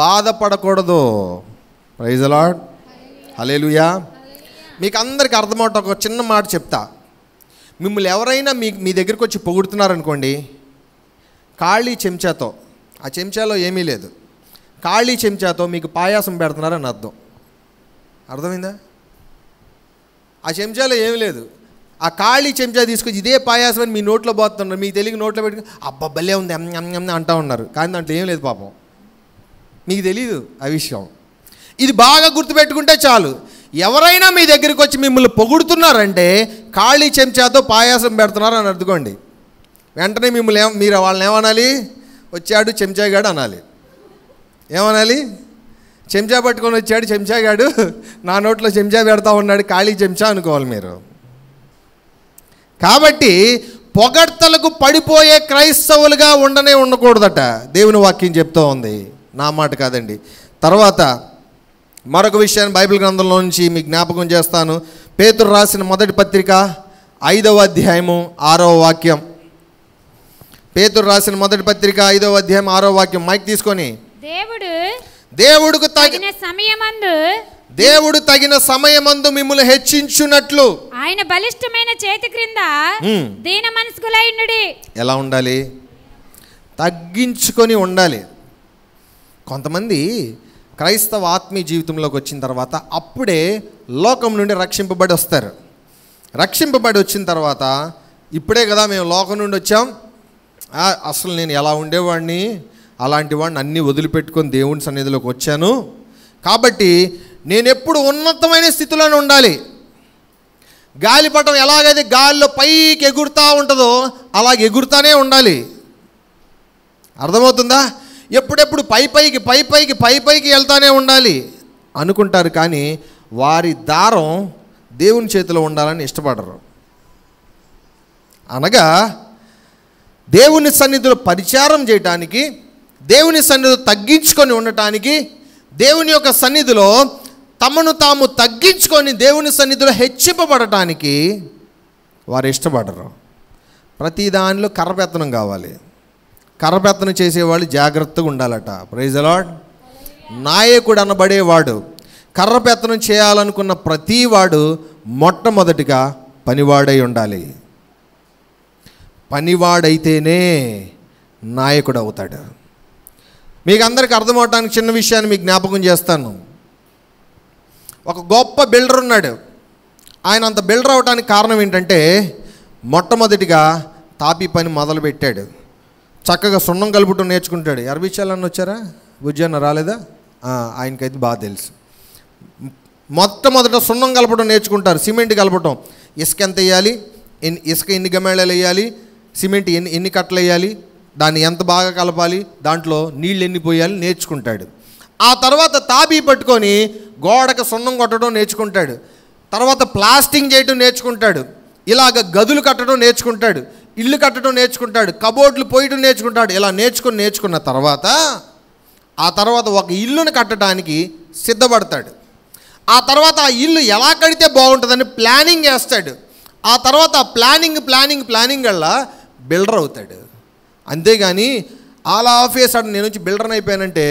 బాధపడకూడదు ప్రైజ్ అలాడ్ హలేలుయా మీకు అందరికి అర్థమవుట ఒక చిన్న మాట చెప్తా మిమ్మల్ని ఎవరైనా మీ మీ దగ్గరికి వచ్చి పొగుడుతున్నారనుకోండి ఖాళీ చెంచాతో ఆ చెంచాలో ఏమీ లేదు ఖాళీ చెంచాతో మీకు పాయాసం పెడుతున్నారని అర్థం అర్థమైందా ఆ చెంచాలో ఏమీ లేదు ఆ ఖాళీ చెంచా తీసుకొచ్చి ఇదే పాయాసం అని మీ నోట్లో పోతున్నారు మీకు తెలివి నోట్లో పెట్టుకుని అబ్బా భలే ఉంది అమ్మ అంటూ ఉన్నారు కానీ దాంట్లో ఏం లేదు పాపం మీకు తెలియదు ఆ విషయం ఇది బాగా గుర్తుపెట్టుకుంటే చాలు ఎవరైనా మీ దగ్గరికి వచ్చి మిమ్మల్ని పొగుడుతున్నారంటే ఖాళీ చెంచాతో పాయాసం పెడుతున్నారు అని అర్థకోండి వెంటనే మిమ్మల్ని ఏం మీరు వాళ్ళని ఏమనాలి వచ్చాడు చెంచాగాడు అనాలి ఏమనాలి చెంచా పట్టుకొని వచ్చాడు చెంచాగాడు నా నోట్లో చెంచా పెడతా ఉన్నాడు ఖాళీ చెంచా అనుకోవాలి మీరు కాబట్టి పొగడ్తలకు పడిపోయే క్రైస్తవులుగా ఉండనే ఉండకూడదట దేవుని వాక్యం చెప్తూ ఉంది నా మాట కాదండి తర్వాత మరొక విషయాన్ని బైబిల్ గ్రంథంలో నుంచి మీకు జ్ఞాపకం చేస్తాను పేతురు రాసిన మొదటి పత్రిక ఐదవ అధ్యాయము ఆరవ వాక్యం పేతురు రాసిన మొదటి పత్రిక ఐదవ అధ్యాయం ఆరో వాక్యం మైక్ తీసుకొని దేవుడు దేవుడుకు తగిన సమయమందు దేవుడు తగిన సమయమందు మిమ్మల్ని హెచ్చించున్నట్లు ఆయన బలిష్టమైన చేతి క్రింద దీన మనసుకులైనడి ఎలా ఉండాలి తగ్గించుకొని ఉండాలి కొంతమంది క్రైస్తవ ఆత్మీయ జీవితంలోకి వచ్చిన తర్వాత అప్పుడే లోకం నుండి రక్షింపబడి వస్తారు రక్షింపబడి వచ్చిన తర్వాత ఇప్పుడే కదా మేము లోకం నుండి వచ్చాం అసలు నేను ఎలా ఉండేవాడిని అలాంటి వాడిని అన్నీ వదిలిపెట్టుకొని దేవుని సన్నిధిలోకి వచ్చాను కాబట్టి నేను ఎప్పుడు ఉన్నతమైన స్థితిలోనే ఉండాలి గాలిపటం ఎలాగైతే గాలిలో పైకి ఎగురుతూ ఉంటుందో అలాగ ఎగురుతానే ఉండాలి అర్థమవుతుందా ఎప్పుడెప్పుడు పై పైకి పై పైకి పై పైకి వెళ్తానే ఉండాలి అనుకుంటారు కానీ వారి దారం దేవుని చేతిలో ఉండాలని ఇష్టపడరు అనగా దేవుని సన్నిధిలో పరిచారం చేయటానికి దేవుని సన్నిధిలో తగ్గించుకొని ఉండటానికి దేవుని యొక్క సన్నిధిలో తమను తాము తగ్గించుకొని దేవుని సన్నిధిలో హెచ్చింపబడటానికి వారు ఇష్టపడరు ప్రతి దానిలో కర్రపెత్తనం కావాలి కర్రపెత్తనం చేసేవాళ్ళు జాగ్రత్తగా ఉండాలట ప్రైజ్ అలాడ్ నాయకుడు అనబడేవాడు కర్రపెత్తనం చేయాలనుకున్న ప్రతివాడు మొట్టమొదటిగా పనివాడై ఉండాలి పనివాడైతేనే నాయకుడు అవుతాడు మీకు అందరికి అర్థమవటానికి చిన్న విషయాన్ని మీకు జ్ఞాపకం చేస్తాను ఒక గొప్ప బిల్డర్ ఉన్నాడు ఆయన అంత బిల్డర్ అవడానికి కారణం ఏంటంటే మొట్టమొదటిగా తాపి పని మొదలుపెట్టాడు చక్కగా సున్నం కలుపుటం నేర్చుకుంటాడు అన్న వచ్చారా బుజ్జన్న రాలేదా ఆయనకైతే బాగా తెలుసు మొట్టమొదట సున్నం కలపడం నేర్చుకుంటారు సిమెంట్ కలపటం ఇసుక ఎంత వేయాలి ఎన్ని ఇసుక ఎన్ని గమేళాలు వేయాలి సిమెంట్ ఎన్ని ఎన్ని కట్టలు వేయాలి దాన్ని ఎంత బాగా కలపాలి దాంట్లో నీళ్ళు ఎన్ని పోయాలి నేర్చుకుంటాడు ఆ తర్వాత తాబీ పట్టుకొని గోడకు సున్నం కొట్టడం నేర్చుకుంటాడు తర్వాత ప్లాస్టింగ్ చేయడం నేర్చుకుంటాడు ఇలాగ గదులు కట్టడం నేర్చుకుంటాడు ఇల్లు కట్టడం నేర్చుకుంటాడు కబోర్డ్లు పోయడం నేర్చుకుంటాడు ఇలా నేర్చుకుని నేర్చుకున్న తర్వాత ఆ తర్వాత ఒక ఇల్లును కట్టడానికి సిద్ధపడతాడు ఆ తర్వాత ఆ ఇల్లు ఎలా కడితే బాగుంటుందని ప్లానింగ్ వేస్తాడు ఆ తర్వాత ప్లానింగ్ ప్లానింగ్ ప్లానింగ్ వల్ల బిల్డర్ అవుతాడు అంతేగాని అలా ఆఫీస్ అడ్ నేను వచ్చి బిల్డర్ అయిపోయానంటే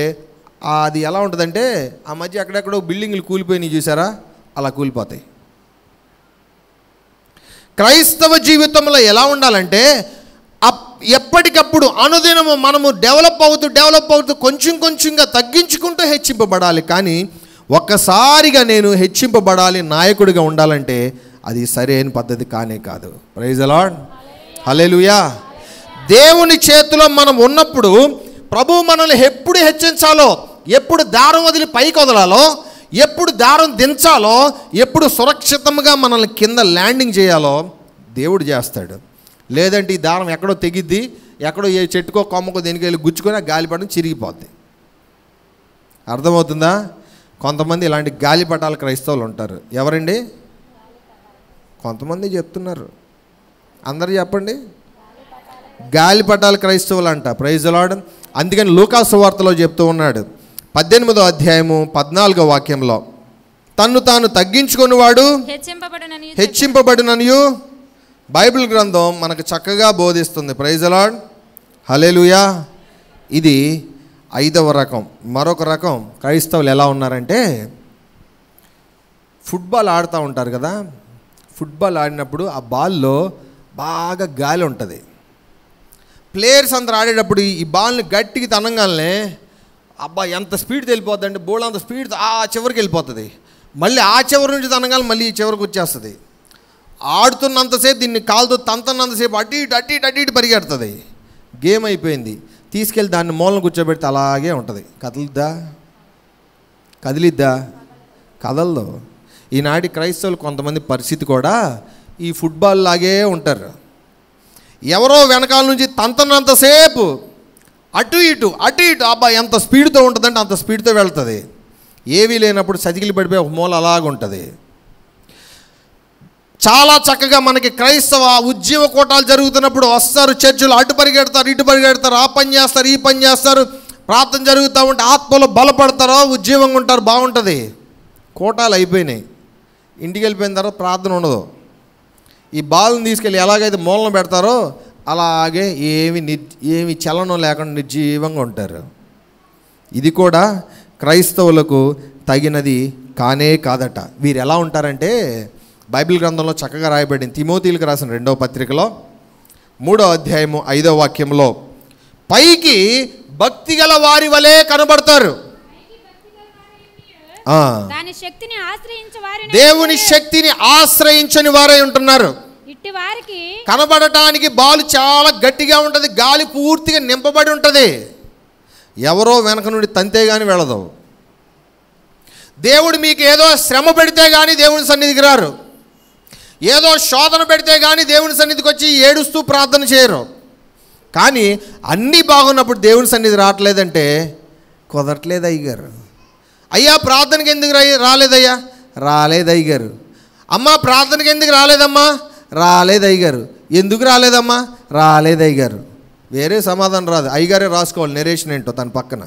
అది ఎలా ఉంటుందంటే ఆ మధ్య అక్కడెక్కడో బిల్డింగ్లు కూలిపోయినాయి చూసారా అలా కూలిపోతాయి క్రైస్తవ జీవితంలో ఎలా ఉండాలంటే ఎప్పటికప్పుడు అనుదినము మనము డెవలప్ అవుతూ డెవలప్ అవుతూ కొంచెం కొంచెంగా తగ్గించుకుంటూ హెచ్చింపబడాలి కానీ ఒక్కసారిగా నేను హెచ్చింపబడాలి నాయకుడిగా ఉండాలంటే అది సరైన పద్ధతి కానే కాదు ప్రైజ్ అలాడ్ హలేలుయా దేవుని చేతిలో మనం ఉన్నప్పుడు ప్రభు మనల్ని ఎప్పుడు హెచ్చించాలో ఎప్పుడు దారం వదిలి పైకి వదలాలో ఎప్పుడు దారం దించాలో ఎప్పుడు సురక్షితంగా మనల్ని కింద ల్యాండింగ్ చేయాలో దేవుడు చేస్తాడు లేదంటే ఈ దారం ఎక్కడో తెగిద్ది ఎక్కడో ఏ చెట్టుకో కొమ్మకో దేనికి వెళ్ళి గుచ్చుకొని గాలిపటం చిరిగిపోద్ది అర్థమవుతుందా కొంతమంది ఇలాంటి గాలిపటాల క్రైస్తవులు ఉంటారు ఎవరండి కొంతమంది చెప్తున్నారు అందరు చెప్పండి గాలిపటాల క్రైస్తవులు అంట ప్రైజ్లాడు అందుకని లూకాసు వార్తలో చెప్తూ ఉన్నాడు పద్దెనిమిదో అధ్యాయము పద్నాలుగో వాక్యంలో తన్ను తాను తగ్గించుకున్నవాడు హెచ్చింపబడిననియు బైబిల్ గ్రంథం మనకు చక్కగా బోధిస్తుంది ప్రైజలాడ్ హలేలుయా ఇది ఐదవ రకం మరొక రకం క్రైస్తవులు ఎలా ఉన్నారంటే ఫుట్బాల్ ఆడుతూ ఉంటారు కదా ఫుట్బాల్ ఆడినప్పుడు ఆ బాల్లో బాగా గాలి ఉంటుంది ప్లేయర్స్ అందరు ఆడేటప్పుడు ఈ బాల్ని గట్టికి తనంగానే అబ్బా ఎంత స్పీడ్ వెళ్ళిపోద్దంటే బోల్ అంత స్పీడ్ ఆ చివరికి వెళ్ళిపోతుంది మళ్ళీ ఆ చివరి నుంచి తనగానే మళ్ళీ ఈ చివరికి వచ్చేస్తుంది ఆడుతున్నంతసేపు దీన్ని కాలుతో తంతన్నంతసేపు అటు ఇటు అటు ఇటు అటు ఇటు పరిగెడుతుంది గేమ్ అయిపోయింది తీసుకెళ్ళి దాన్ని మూలం కూర్చోబెడితే అలాగే ఉంటుంది కదలిద్దా కదిలిద్దా కదలదు ఈనాటి క్రైస్తవులు కొంతమంది పరిస్థితి కూడా ఈ ఫుట్బాల్ లాగే ఉంటారు ఎవరో వెనకాల నుంచి తంతనంతసేపు అటు ఇటు అటు ఇటు అబ్బా ఎంత స్పీడ్తో ఉంటుందంటే అంత స్పీడ్తో వెళ్తుంది ఏవీ లేనప్పుడు సతికిలు పడిపోయి ఒక మూల అలాగుంటుంది చాలా చక్కగా మనకి క్రైస్తవ ఉద్యమ కోటాలు జరుగుతున్నప్పుడు వస్తారు చర్చిలు అటు పరిగెడతారు ఇటు పరిగెడతారు ఆ పని చేస్తారు ఈ పని చేస్తారు ప్రార్థన జరుగుతూ ఉంటే ఆత్మలు బలపడతారో ఉద్యమంగా ఉంటారు బాగుంటుంది కోటాలు అయిపోయినాయి ఇంటికి వెళ్ళిపోయిన తర్వాత ప్రార్థన ఉండదు ఈ బాల్ని తీసుకెళ్ళి ఎలాగైతే మూలం పెడతారో అలాగే ఏమి ని ఏమి చలనం లేకుండా నిర్జీవంగా ఉంటారు ఇది కూడా క్రైస్తవులకు తగినది కానే కాదట వీరు ఎలా ఉంటారంటే బైబిల్ గ్రంథంలో చక్కగా రాయబడింది తిమోతీలకు రాసిన రెండవ పత్రికలో మూడో అధ్యాయము ఐదో వాక్యంలో పైకి భక్తి గల వారి వలె కనబడతారు దేవుని శక్తిని ఆశ్రయించని వారై ఉంటున్నారు ఇట్టి వారికి కనబడటానికి బాలు చాలా గట్టిగా ఉంటుంది గాలి పూర్తిగా నింపబడి ఉంటుంది ఎవరో వెనక నుండి తంతే కానీ వెళ్ళదు దేవుడు మీకు ఏదో శ్రమ పెడితే కానీ దేవుని సన్నిధికి రారు ఏదో శోధన పెడితే కానీ దేవుని సన్నిధికి వచ్చి ఏడుస్తూ ప్రార్థన చేయరు కానీ అన్నీ బాగున్నప్పుడు దేవుని సన్నిధి రావట్లేదంటే కుదరట్లేదు అయ్యగారు అయ్యా ప్రార్థనకి ఎందుకు రాలేదయ్యా రాలేదు అయ్యగారు అమ్మ ప్రార్థనకి ఎందుకు రాలేదమ్మా రాలేదు అయ్యగారు ఎందుకు రాలేదమ్మా రాలేదు అయ్యగారు వేరే సమాధానం రాదు అయ్యగారే రాసుకోవాలి నెరేషన్ ఏంటో తన పక్కన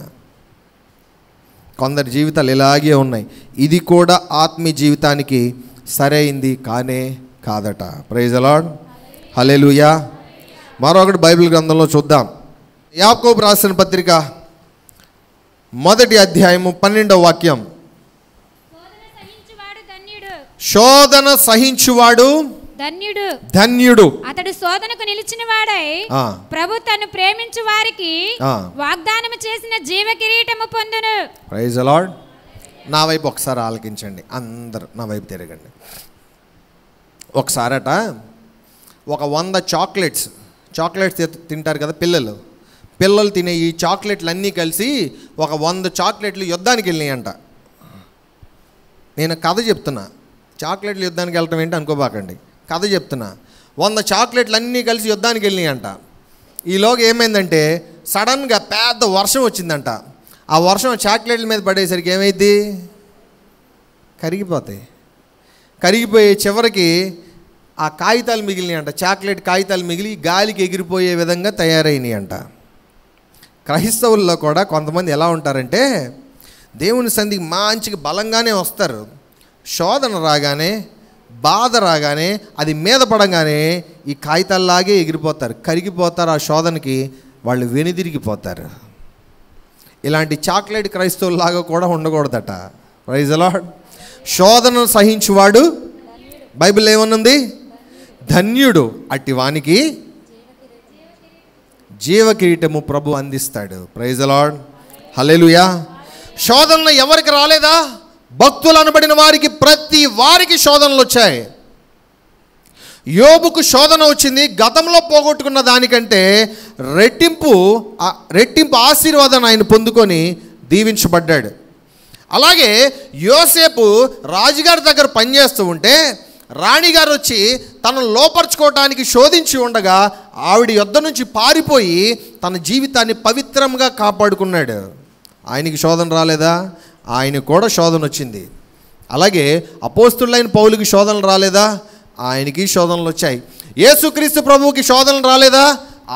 కొందరి జీవితాలు ఇలాగే ఉన్నాయి ఇది కూడా ఆత్మీయ జీవితానికి సరైంది కానే కాదట ప్రైజ్ అలాడ్ హలేలుయా మరొకటి బైబిల్ గ్రంథంలో చూద్దాం యాకోబు రాసిన పత్రిక మొదటి అధ్యాయము పన్నెండవ వాక్యం శోధన సహించువాడు ధన్యుడు ధన్యుడు అతడు శోధనకు నిలిచిన వాడై ప్రభు తను ప్రేమించు వారికి వాగ్దానం చేసిన జీవ కిరీటము పొందును ప్రైజ్ అలాడ్ నా వైపు ఒకసారి ఆలకించండి అందరు నా వైపు తిరగండి ఒకసారట ఒక వంద చాక్లెట్స్ చాక్లెట్స్ తింటారు కదా పిల్లలు పిల్లలు తినే ఈ చాక్లెట్లు అన్నీ కలిసి ఒక వంద చాక్లెట్లు యుద్ధానికి వెళ్ళినాయంట నేను కథ చెప్తున్నా చాక్లెట్లు యుద్ధానికి వెళ్ళటం ఏంటి అనుకోబాకండి కథ చెప్తున్నా వంద చాక్లెట్లు అన్నీ కలిసి యుద్ధానికి వెళ్ళినాయంట ఈలోగా ఏమైందంటే సడన్గా పెద్ద వర్షం వచ్చిందంట ఆ వర్షం చాక్లెట్ల మీద పడేసరికి ఏమైంది కరిగిపోతాయి కరిగిపోయి చివరికి ఆ కాగితాలు మిగిలినాయంట చాక్లెట్ కాగితాలు మిగిలి గాలికి ఎగిరిపోయే విధంగా తయారైనాయంట క్రైస్తవుల్లో కూడా కొంతమంది ఎలా ఉంటారంటే దేవుని సంధికి మంచిగా బలంగానే వస్తారు శోధన రాగానే బాధ రాగానే అది మీద పడంగానే ఈ కాగితాల్లాగే ఎగిరిపోతారు కరిగిపోతారు ఆ శోధనకి వాళ్ళు వెనుదిరిగిపోతారు ఇలాంటి చాక్లెట్ లాగా కూడా ఉండకూడదట ప్రైజ్ అలాడ్ శోధనను సహించువాడు బైబిల్ ఏమనుంది ధన్యుడు అట్టి వానికి జీవకిరీటము ప్రభు అందిస్తాడు ప్రైజ్ అలాడ్ హలెలుయా శోధనలు ఎవరికి రాలేదా భక్తులు అనబడిన వారికి ప్రతి వారికి శోధనలు వచ్చాయి యోబుకు శోధన వచ్చింది గతంలో పోగొట్టుకున్న దానికంటే రెట్టింపు రెట్టింపు ఆశీర్వాదాన్ని ఆయన పొందుకొని దీవించబడ్డాడు అలాగే యోసేపు రాజుగారి దగ్గర పనిచేస్తూ ఉంటే రాణిగారు వచ్చి తనను లోపరుచుకోవడానికి శోధించి ఉండగా ఆవిడ యొద్ద నుంచి పారిపోయి తన జీవితాన్ని పవిత్రంగా కాపాడుకున్నాడు ఆయనకి శోధన రాలేదా ఆయన కూడా శోధన వచ్చింది అలాగే అపోస్తులైన పౌలుకి శోధనలు రాలేదా ఆయనకి శోధనలు వచ్చాయి యేసుక్రీస్తు ప్రభువుకి శోధనలు రాలేదా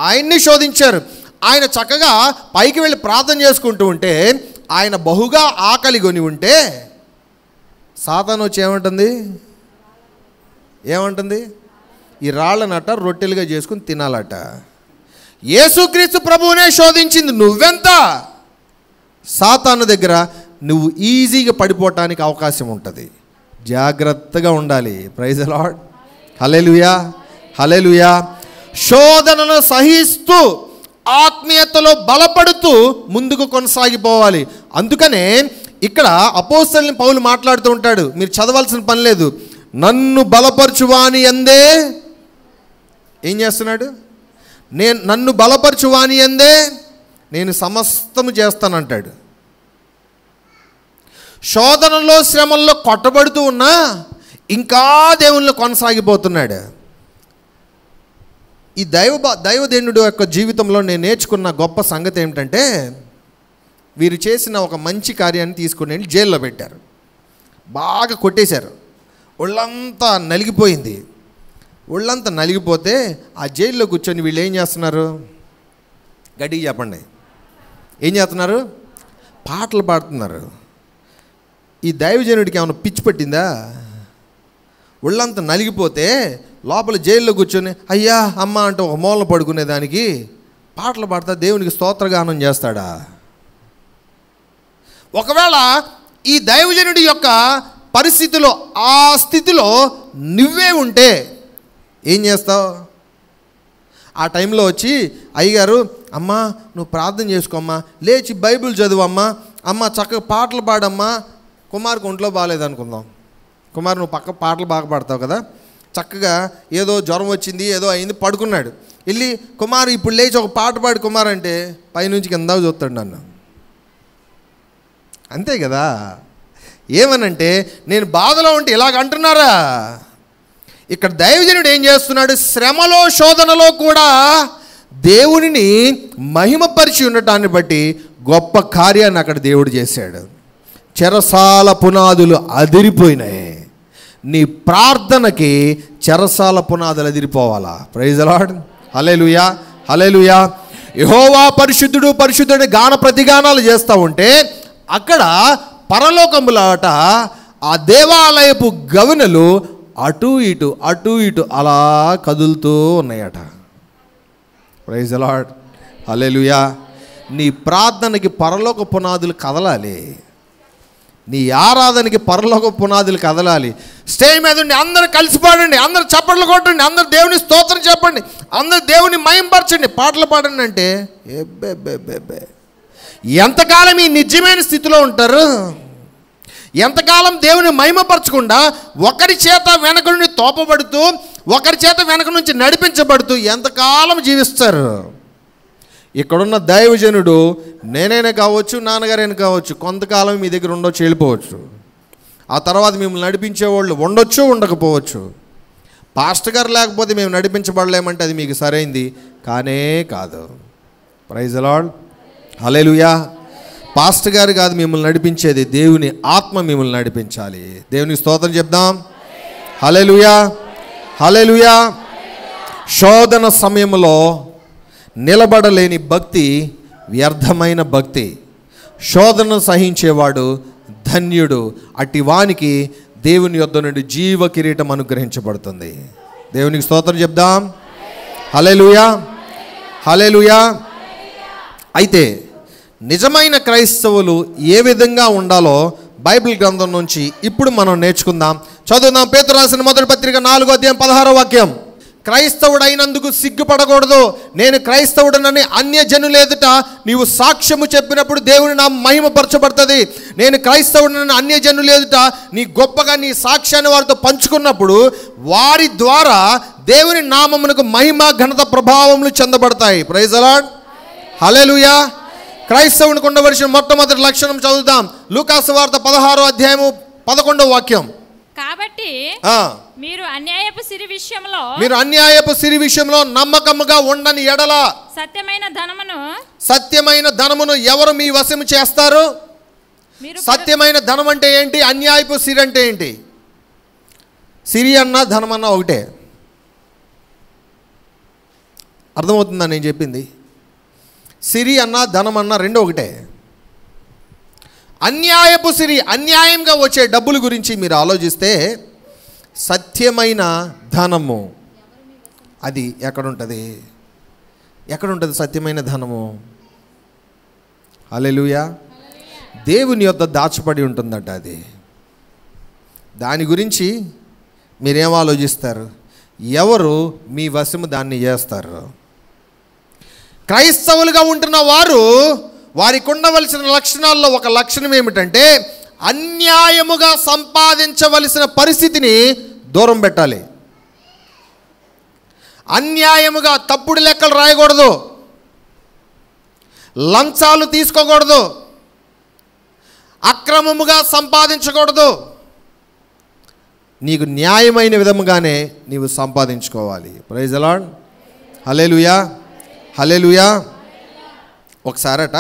ఆయన్ని శోధించారు ఆయన చక్కగా పైకి వెళ్ళి ప్రార్థన చేసుకుంటూ ఉంటే ఆయన బహుగా ఆకలి కొని ఉంటే సాతాను వచ్చి ఏమంటుంది ఏమంటుంది ఈ రాళ్ళనట రొట్టెలుగా చేసుకుని తినాలట యేసుక్రీస్తు ప్రభువునే శోధించింది నువ్వెంత సాతాను దగ్గర నువ్వు ఈజీగా పడిపోవటానికి అవకాశం ఉంటుంది జాగ్రత్తగా ఉండాలి ప్రైజ్ అలాడ్ హలేలుయా హలేలుయా శోధనను సహిస్తూ ఆత్మీయతలో బలపడుతూ ముందుకు కొనసాగిపోవాలి అందుకనే ఇక్కడ అపోస్తల్ని పౌలు మాట్లాడుతూ ఉంటాడు మీరు చదవాల్సిన పని లేదు నన్ను బలపరచువాని అందే ఏం చేస్తున్నాడు నేను నన్ను బలపరచువాని అందే నేను సమస్తము చేస్తానంటాడు శోధనలో శ్రమల్లో కొట్టబడుతూ ఉన్నా ఇంకా దేవుళ్ళు కొనసాగిపోతున్నాడు ఈ దైవ దైవదేనుడు యొక్క జీవితంలో నేను నేర్చుకున్న గొప్ప సంగతి ఏమిటంటే వీరు చేసిన ఒక మంచి కార్యాన్ని తీసుకుని వెళ్ళి జైల్లో పెట్టారు బాగా కొట్టేశారు ఒళ్ళంతా నలిగిపోయింది ఒళ్ళంతా నలిగిపోతే ఆ జైల్లో కూర్చొని వీళ్ళు ఏం చేస్తున్నారు గడికి చెప్పండి ఏం చేస్తున్నారు పాటలు పాడుతున్నారు ఈ దైవజనుడికి ఏమైనా పిచ్చి పట్టిందా ఒళ్ళంతా నలిగిపోతే లోపల జైల్లో కూర్చొని అయ్యా అమ్మ అంటే ఒక మూలన పడుకునేదానికి పాటలు పాడతా దేవునికి స్తోత్రగానం చేస్తాడా ఒకవేళ ఈ దైవజనుడి యొక్క పరిస్థితిలో ఆ స్థితిలో నువ్వే ఉంటే ఏం చేస్తావు ఆ టైంలో వచ్చి అయ్యగారు అమ్మా నువ్వు ప్రార్థన చేసుకోమ్మా లేచి బైబిల్ చదువమ్మా అమ్మ చక్కగా పాటలు పాడమ్మా కుమార్కి ఒంట్లో బాగాలేదనుకుందాం కుమార్ నువ్వు పక్క పాటలు బాగా పాడతావు కదా చక్కగా ఏదో జ్వరం వచ్చింది ఏదో అయింది పడుకున్నాడు వెళ్ళి కుమార్ ఇప్పుడు లేచి ఒక పాట పాడు కుమార్ అంటే పైనుంచి కింద చూస్తాడు నన్ను అంతే కదా ఏమనంటే నేను బాధలో ఉంటే ఇలాగ అంటున్నారా ఇక్కడ దైవజనుడు ఏం చేస్తున్నాడు శ్రమలో శోధనలో కూడా దేవునిని మహిమపరిచి ఉండటాన్ని బట్టి గొప్ప కార్యాన్ని అక్కడ దేవుడు చేశాడు చెరసాల పునాదులు అదిరిపోయినాయి నీ ప్రార్థనకి చెరసాల పునాదులు అదిరిపోవాలా ప్రైజ్ అలాడ్ హలేలుయా హలేలుయా యహోవా పరిశుద్ధుడు పరిశుద్ధుడి గాన ప్రతిగానాలు చేస్తూ ఉంటే అక్కడ పరలోకములాట ఆ దేవాలయపు గవినలు అటు ఇటు అటు ఇటు అలా కదులుతూ ఉన్నాయట ప్రైజ్ అలాడ్ హలేలుయా నీ ప్రార్థనకి పరలోక పునాదులు కదలాలి నీ ఆరాధనకి పరలోక పునాదులు కదలాలి స్టేజ్ మీద ఉండి అందరూ కలిసి పాడండి అందరు చప్పట్లు కొట్టండి అందరు దేవుని స్తోత్రం చెప్పండి అందరు దేవుని మయంపరచండి పాటలు పాడండి అంటే ఎంతకాలం ఈ నిజమైన స్థితిలో ఉంటారు ఎంతకాలం దేవుని మహిమపరచకుండా ఒకరి చేత వెనక నుండి తోపబడుతూ ఒకరి చేత వెనక నుంచి నడిపించబడుతూ ఎంతకాలం జీవిస్తారు ఇక్కడున్న దైవజనుడు నేనైనా కావచ్చు నాన్నగారైనా కావచ్చు కొంతకాలం మీ దగ్గర ఉండొచ్చు వెళ్ళిపోవచ్చు ఆ తర్వాత మిమ్మల్ని నడిపించేవాళ్ళు ఉండొచ్చు ఉండకపోవచ్చు పాస్టర్ గారు లేకపోతే మేము నడిపించబడలేమంటే అది మీకు సరైంది కానే కాదు ప్రైజ్ అలాడ్ హలేలుయా పాస్టర్ గారు కాదు మిమ్మల్ని నడిపించేది దేవుని ఆత్మ మిమ్మల్ని నడిపించాలి దేవుని స్తోత్రం చెప్దాం హలేలుయా హలేలుయా శోధన సమయంలో నిలబడలేని భక్తి వ్యర్థమైన భక్తి శోధన సహించేవాడు ధన్యుడు అట్టి వానికి దేవుని యొద్ నుండి జీవ కిరీటం అనుగ్రహించబడుతుంది దేవునికి స్తోత్రం చెప్దాం హలేలుయా హలేలుయా అయితే నిజమైన క్రైస్తవులు ఏ విధంగా ఉండాలో బైబిల్ గ్రంథం నుంచి ఇప్పుడు మనం నేర్చుకుందాం చదువుదాం పేతురాసిన మొదటి పత్రిక నాలుగో అధ్యాయం పదహారో వాక్యం క్రైస్తవుడైనందుకు సిగ్గుపడకూడదు నేను క్రైస్తవుడనని అన్యజనులేదుట నీవు సాక్ష్యము చెప్పినప్పుడు దేవుని నా మహిమపరచబడుతుంది నేను క్రైస్తవుడనని అన్యజనులేదుట నీ గొప్పగా నీ సాక్ష్యాన్ని వారితో పంచుకున్నప్పుడు వారి ద్వారా దేవుని నామమునకు మహిమ ఘనత ప్రభావములు చెందబడతాయి ప్రైజ్ అలాడ్ హలేలుయా క్రైస్తవునికి ఉండవలసిన మొట్టమొదటి లక్షణం చదువుదాం లూకాసు వార్త పదహారో అధ్యాయము పదకొండో వాక్యం కాబట్టి మీరు అన్యాయపు సిరి విషయంలో మీరు అన్యాయపు సిరి విషయంలో నమ్మకముగా ఉండని ఎడల సత్యమైన ధనమును సత్యమైన ధనమును ఎవరు మీ వశము చేస్తారు సత్యమైన ధనం అంటే ఏంటి అన్యాయపు సిరి అంటే ఏంటి సిరి అన్న ధనమన్నా ఒకటే అర్థమవుతుందా నేను చెప్పింది సిరి అన్న ధనమన్నా రెండు ఒకటే అన్యాయపు సిరి అన్యాయంగా వచ్చే డబ్బుల గురించి మీరు ఆలోచిస్తే సత్యమైన ధనము అది ఎక్కడుంటుంది ఎక్కడుంటుంది సత్యమైన ధనము అలెలుయా దేవుని యొక్క దాచబడి ఉంటుందట అది దాని గురించి మీరేం ఆలోచిస్తారు ఎవరు మీ వశము దాన్ని చేస్తారు క్రైస్తవులుగా ఉంటున్న వారు వారికి ఉండవలసిన లక్షణాల్లో ఒక లక్షణం ఏమిటంటే అన్యాయముగా సంపాదించవలసిన పరిస్థితిని దూరం పెట్టాలి అన్యాయముగా తప్పుడు లెక్కలు రాయకూడదు లంచాలు తీసుకోకూడదు అక్రమముగా సంపాదించకూడదు నీకు న్యాయమైన విధముగానే నీవు సంపాదించుకోవాలి ప్రైజ్ అలాడ్ హలే లుయా హలే లుయా ఒకసారట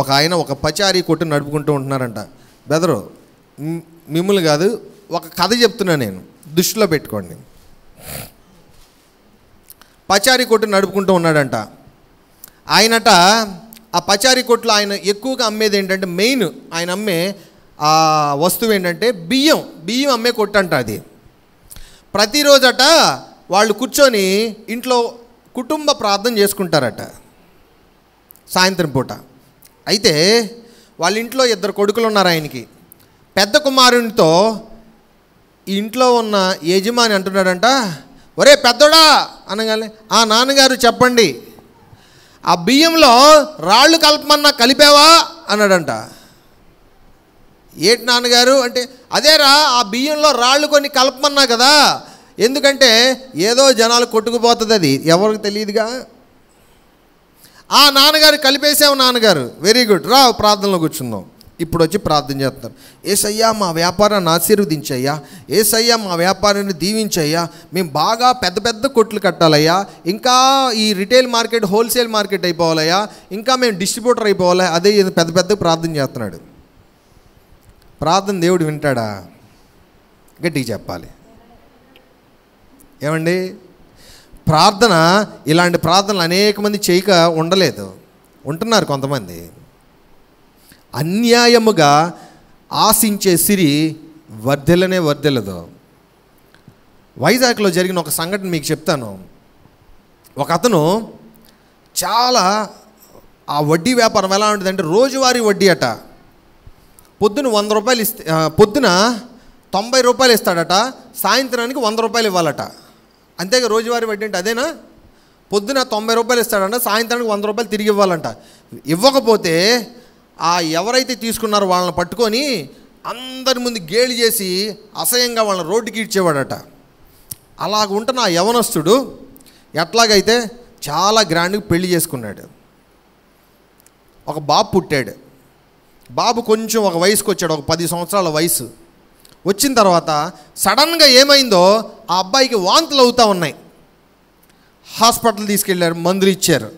ఒక ఆయన ఒక పచారీ కొట్టు నడుపుకుంటూ ఉంటున్నారంట బెదరు మిమ్మల్ని కాదు ఒక కథ చెప్తున్నా నేను దృష్టిలో పెట్టుకోండి పచారీ కొట్టు నడుపుకుంటూ ఉన్నాడంట ఆయనట ఆ పచారీ కొట్టులో ఆయన ఎక్కువగా అమ్మేది ఏంటంటే మెయిన్ ఆయన అమ్మే ఆ వస్తువు ఏంటంటే బియ్యం బియ్యం అమ్మే కొట్టంట అది ప్రతిరోజట వాళ్ళు కూర్చొని ఇంట్లో కుటుంబ ప్రార్థన చేసుకుంటారట సాయంత్రం పూట అయితే వాళ్ళ ఇంట్లో ఇద్దరు కొడుకులు ఉన్నారు ఆయనకి పెద్ద కుమారునితో ఇంట్లో ఉన్న యజమాని అంటున్నాడంట ఒరే పెద్దోడా అనగానే ఆ నాన్నగారు చెప్పండి ఆ బియ్యంలో రాళ్ళు కలపమన్నా కలిపావా అన్నాడంట ఏటి నాన్నగారు అంటే అదేరా ఆ బియ్యంలో రాళ్ళు కొన్ని కలపమన్నా కదా ఎందుకంటే ఏదో జనాలు కొట్టుకుపోతుంది అది ఎవరికి తెలియదుగా ఆ నాన్నగారు కలిపేసావు నాన్నగారు వెరీ గుడ్ రా ప్రార్థనలో కూర్చుందాం ఇప్పుడు వచ్చి ప్రార్థన చేస్తారు ఏసయ్యా మా వ్యాపారాన్ని ఆశీర్వదించయ్యా ఏసయ్యా మా వ్యాపారాన్ని దీవించయ్యా మేము బాగా పెద్ద పెద్ద కొట్లు కట్టాలయ్యా ఇంకా ఈ రిటైల్ మార్కెట్ హోల్సేల్ మార్కెట్ అయిపోవాలయ్యా ఇంకా మేము డిస్ట్రిబ్యూటర్ అయిపోవాలి అదే పెద్ద పెద్ద ప్రార్థన చేస్తున్నాడు ప్రార్థన దేవుడు వింటాడా గట్టిగా చెప్పాలి ఏమండి ప్రార్థన ఇలాంటి ప్రార్థనలు అనేక మంది చేయక ఉండలేదు ఉంటున్నారు కొంతమంది అన్యాయముగా ఆశించే సిరి వర్ధిల్లనే వర్ధిల్లదు వైజాగ్లో జరిగిన ఒక సంఘటన మీకు చెప్తాను ఒక అతను చాలా ఆ వడ్డీ వ్యాపారం ఎలా ఉంటుందంటే రోజువారీ వడ్డీ అట పొద్దున వంద రూపాయలు ఇస్తే పొద్దున తొంభై రూపాయలు ఇస్తాడట సాయంత్రానికి వంద రూపాయలు ఇవ్వాలట అంతేగా రోజువారీ వడ్డీ అంటే అదేనా పొద్దున తొంభై రూపాయలు ఇస్తాడంట సాయంత్రానికి వంద రూపాయలు తిరిగి ఇవ్వాలంట ఇవ్వకపోతే ఆ ఎవరైతే తీసుకున్నారో వాళ్ళని పట్టుకొని అందరి ముందు గేలి చేసి అసహ్యంగా వాళ్ళని రోడ్డుకి ఇచ్చేవాడట అలాగ ఉంటున్న ఆ యవనస్తుడు ఎట్లాగైతే చాలా గ్రాండ్గా పెళ్లి చేసుకున్నాడు ఒక బాబు పుట్టాడు బాబు కొంచెం ఒక వయసుకు వచ్చాడు ఒక పది సంవత్సరాల వయసు వచ్చిన తర్వాత సడన్గా ఏమైందో ఆ అబ్బాయికి వాంతులు అవుతూ ఉన్నాయి హాస్పిటల్ తీసుకెళ్ళారు మందులు ఇచ్చారు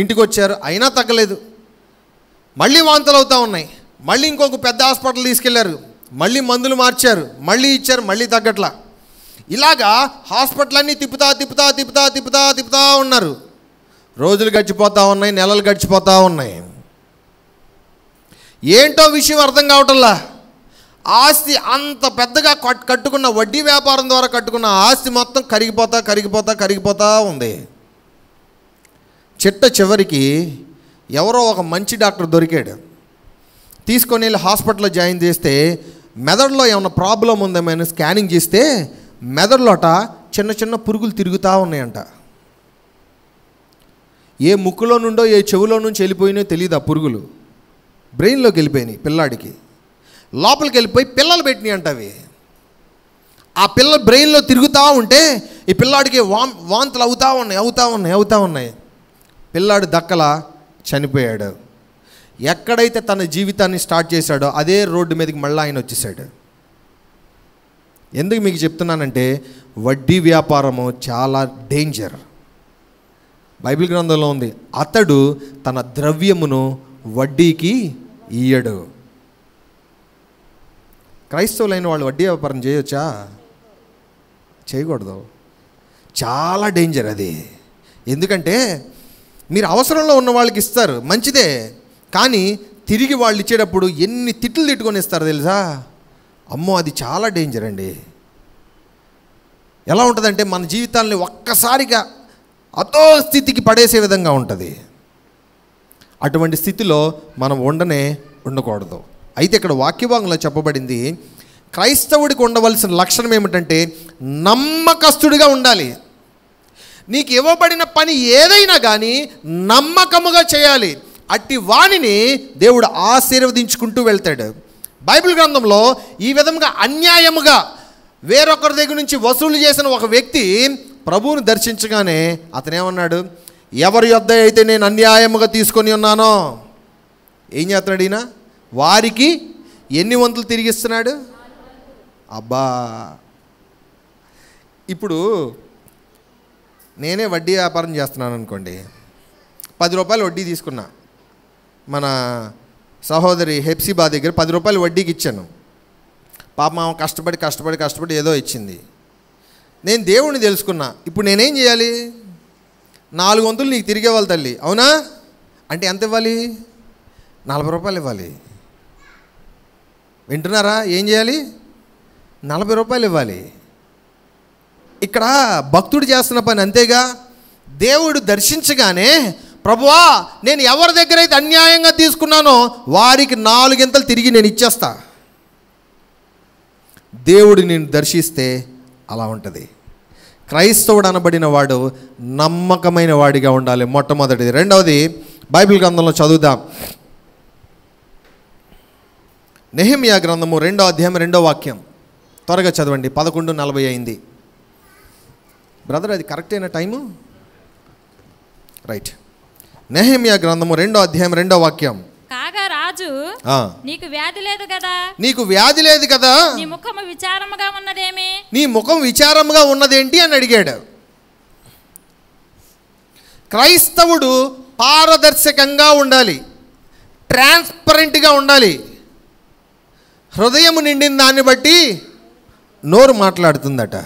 ఇంటికి వచ్చారు అయినా తగ్గలేదు మళ్ళీ వాంతులు అవుతూ ఉన్నాయి మళ్ళీ ఇంకొక పెద్ద హాస్పిటల్ తీసుకెళ్లారు మళ్ళీ మందులు మార్చారు మళ్ళీ ఇచ్చారు మళ్ళీ తగ్గట్లా ఇలాగా హాస్పిటల్ అన్నీ తిప్పుతా తిప్పుతా తిప్పుతా తిప్పుతా తిప్పుతా ఉన్నారు రోజులు గడిచిపోతూ ఉన్నాయి నెలలు గడిచిపోతూ ఉన్నాయి ఏంటో విషయం అర్థం కావటంలా ఆస్తి అంత పెద్దగా కట్టుకున్న వడ్డీ వ్యాపారం ద్వారా కట్టుకున్న ఆస్తి మొత్తం కరిగిపోతా కరిగిపోతా కరిగిపోతా ఉంది చిట్ట చివరికి ఎవరో ఒక మంచి డాక్టర్ దొరికాడు తీసుకొని వెళ్ళి హాస్పిటల్లో జాయిన్ చేస్తే మెదడులో ఏమైనా ప్రాబ్లం ఉందేమైనా స్కానింగ్ చేస్తే మెదడులోట చిన్న చిన్న పురుగులు తిరుగుతూ ఉన్నాయంట ఏ ముక్కులో నుండో ఏ చెవులో నుంచి వెళ్ళిపోయినో తెలియదు ఆ పురుగులు బ్రెయిన్లోకి వెళ్ళిపోయినాయి పిల్లాడికి లోపలికి వెళ్ళిపోయి పిల్లలు పెట్టినాయి అంటవి ఆ పిల్ల బ్రెయిన్లో తిరుగుతూ ఉంటే ఈ పిల్లాడికి వా వాంతులు అవుతూ ఉన్నాయి అవుతూ ఉన్నాయి అవుతూ ఉన్నాయి పిల్లాడు దక్కల చనిపోయాడు ఎక్కడైతే తన జీవితాన్ని స్టార్ట్ చేశాడో అదే రోడ్డు మీదకి మళ్ళీ ఆయన వచ్చేసాడు ఎందుకు మీకు చెప్తున్నానంటే వడ్డీ వ్యాపారము చాలా డేంజర్ బైబిల్ గ్రంథంలో ఉంది అతడు తన ద్రవ్యమును వడ్డీకి ఇయ్యడు క్రైస్తవులైన వాళ్ళు వడ్డీ వ్యాపారం చేయొచ్చా చేయకూడదు చాలా డేంజర్ అది ఎందుకంటే మీరు అవసరంలో ఉన్న వాళ్ళకి ఇస్తారు మంచిదే కానీ తిరిగి వాళ్ళు ఇచ్చేటప్పుడు ఎన్ని తిట్లు తిట్టుకొని ఇస్తారు తెలుసా అమ్మో అది చాలా డేంజర్ అండి ఎలా ఉంటుందంటే మన జీవితాలని ఒక్కసారిగా అతో స్థితికి పడేసే విధంగా ఉంటుంది అటువంటి స్థితిలో మనం ఉండనే ఉండకూడదు అయితే ఇక్కడ వాక్యభాగంలో చెప్పబడింది క్రైస్తవుడికి ఉండవలసిన లక్షణం ఏమిటంటే నమ్మకస్తుడిగా ఉండాలి నీకు ఇవ్వబడిన పని ఏదైనా కానీ నమ్మకముగా చేయాలి అట్టి వాణిని దేవుడు ఆశీర్వదించుకుంటూ వెళ్తాడు బైబిల్ గ్రంథంలో ఈ విధంగా అన్యాయముగా వేరొకరి దగ్గర నుంచి వసూలు చేసిన ఒక వ్యక్తి ప్రభువుని దర్శించగానే అతనేమన్నాడు ఎవరి యొద్ద అయితే నేను అన్యాయముగా తీసుకొని ఉన్నానో ఏం చేస్తున్నాడు ఈయన వారికి ఎన్ని వంతులు తిరిగిస్తున్నాడు అబ్బా ఇప్పుడు నేనే వడ్డీ వ్యాపారం చేస్తున్నాను అనుకోండి పది రూపాయలు వడ్డీ తీసుకున్నా మన సహోదరి హెప్సిబా దగ్గర పది రూపాయలు వడ్డీకి ఇచ్చాను పాప మా కష్టపడి కష్టపడి కష్టపడి ఏదో ఇచ్చింది నేను దేవుణ్ణి తెలుసుకున్నా ఇప్పుడు నేనేం చేయాలి నాలుగు వంతులు నీకు ఇవ్వాలి తల్లి అవునా అంటే ఎంత ఇవ్వాలి నలభై రూపాయలు ఇవ్వాలి వింటున్నారా ఏం చేయాలి నలభై రూపాయలు ఇవ్వాలి ఇక్కడ భక్తుడు చేస్తున్న పని అంతేగా దేవుడు దర్శించగానే ప్రభువా నేను ఎవరి దగ్గర అయితే అన్యాయంగా తీసుకున్నానో వారికి నాలుగింతలు తిరిగి నేను ఇచ్చేస్తా దేవుడు నేను దర్శిస్తే అలా ఉంటుంది క్రైస్తవుడు అనబడిన వాడు నమ్మకమైన వాడిగా ఉండాలి మొట్టమొదటిది రెండవది బైబిల్ గ్రంథంలో చదువుదాం నెహిమియా గ్రంథము రెండో అధ్యాయం రెండో వాక్యం త్వరగా చదవండి పదకొండు నలభై అయింది బ్రదర్ అది కరెక్ట్ అయిన టైము రైట్ నెహిమియా గ్రంథము రెండో అధ్యాయం రెండో వాక్యం కాగా రాజు నీకు వ్యాధి లేదు కదా నీకు వ్యాధి లేదు కదా నీ ముఖం విచారముగా ఉన్నదేమి నీ ముఖం విచారముగా ఉన్నదేంటి అని అడిగాడు క్రైస్తవుడు పారదర్శకంగా ఉండాలి ట్రాన్స్పరెంట్గా ఉండాలి హృదయం నిండిన దాన్ని బట్టి నోరు మాట్లాడుతుందట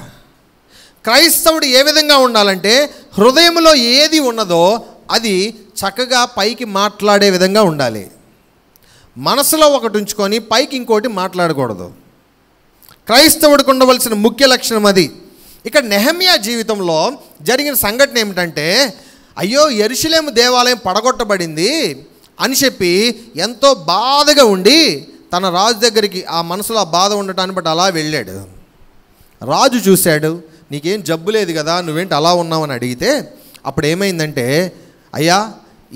క్రైస్తవుడు ఏ విధంగా ఉండాలంటే హృదయంలో ఏది ఉన్నదో అది చక్కగా పైకి మాట్లాడే విధంగా ఉండాలి మనసులో ఒకటి ఉంచుకొని పైకి ఇంకోటి మాట్లాడకూడదు క్రైస్తవుడికి ఉండవలసిన ముఖ్య లక్షణం అది ఇక్కడ నెహమియా జీవితంలో జరిగిన సంఘటన ఏమిటంటే అయ్యో ఎరుషులేము దేవాలయం పడగొట్టబడింది అని చెప్పి ఎంతో బాధగా ఉండి తన రాజు దగ్గరికి ఆ మనసులో ఆ బాధ ఉండటాన్ని బట్టి అలా వెళ్ళాడు రాజు చూశాడు నీకేం జబ్బు లేదు కదా నువ్వేంటి అలా ఉన్నావని అడిగితే అప్పుడు ఏమైందంటే అయ్యా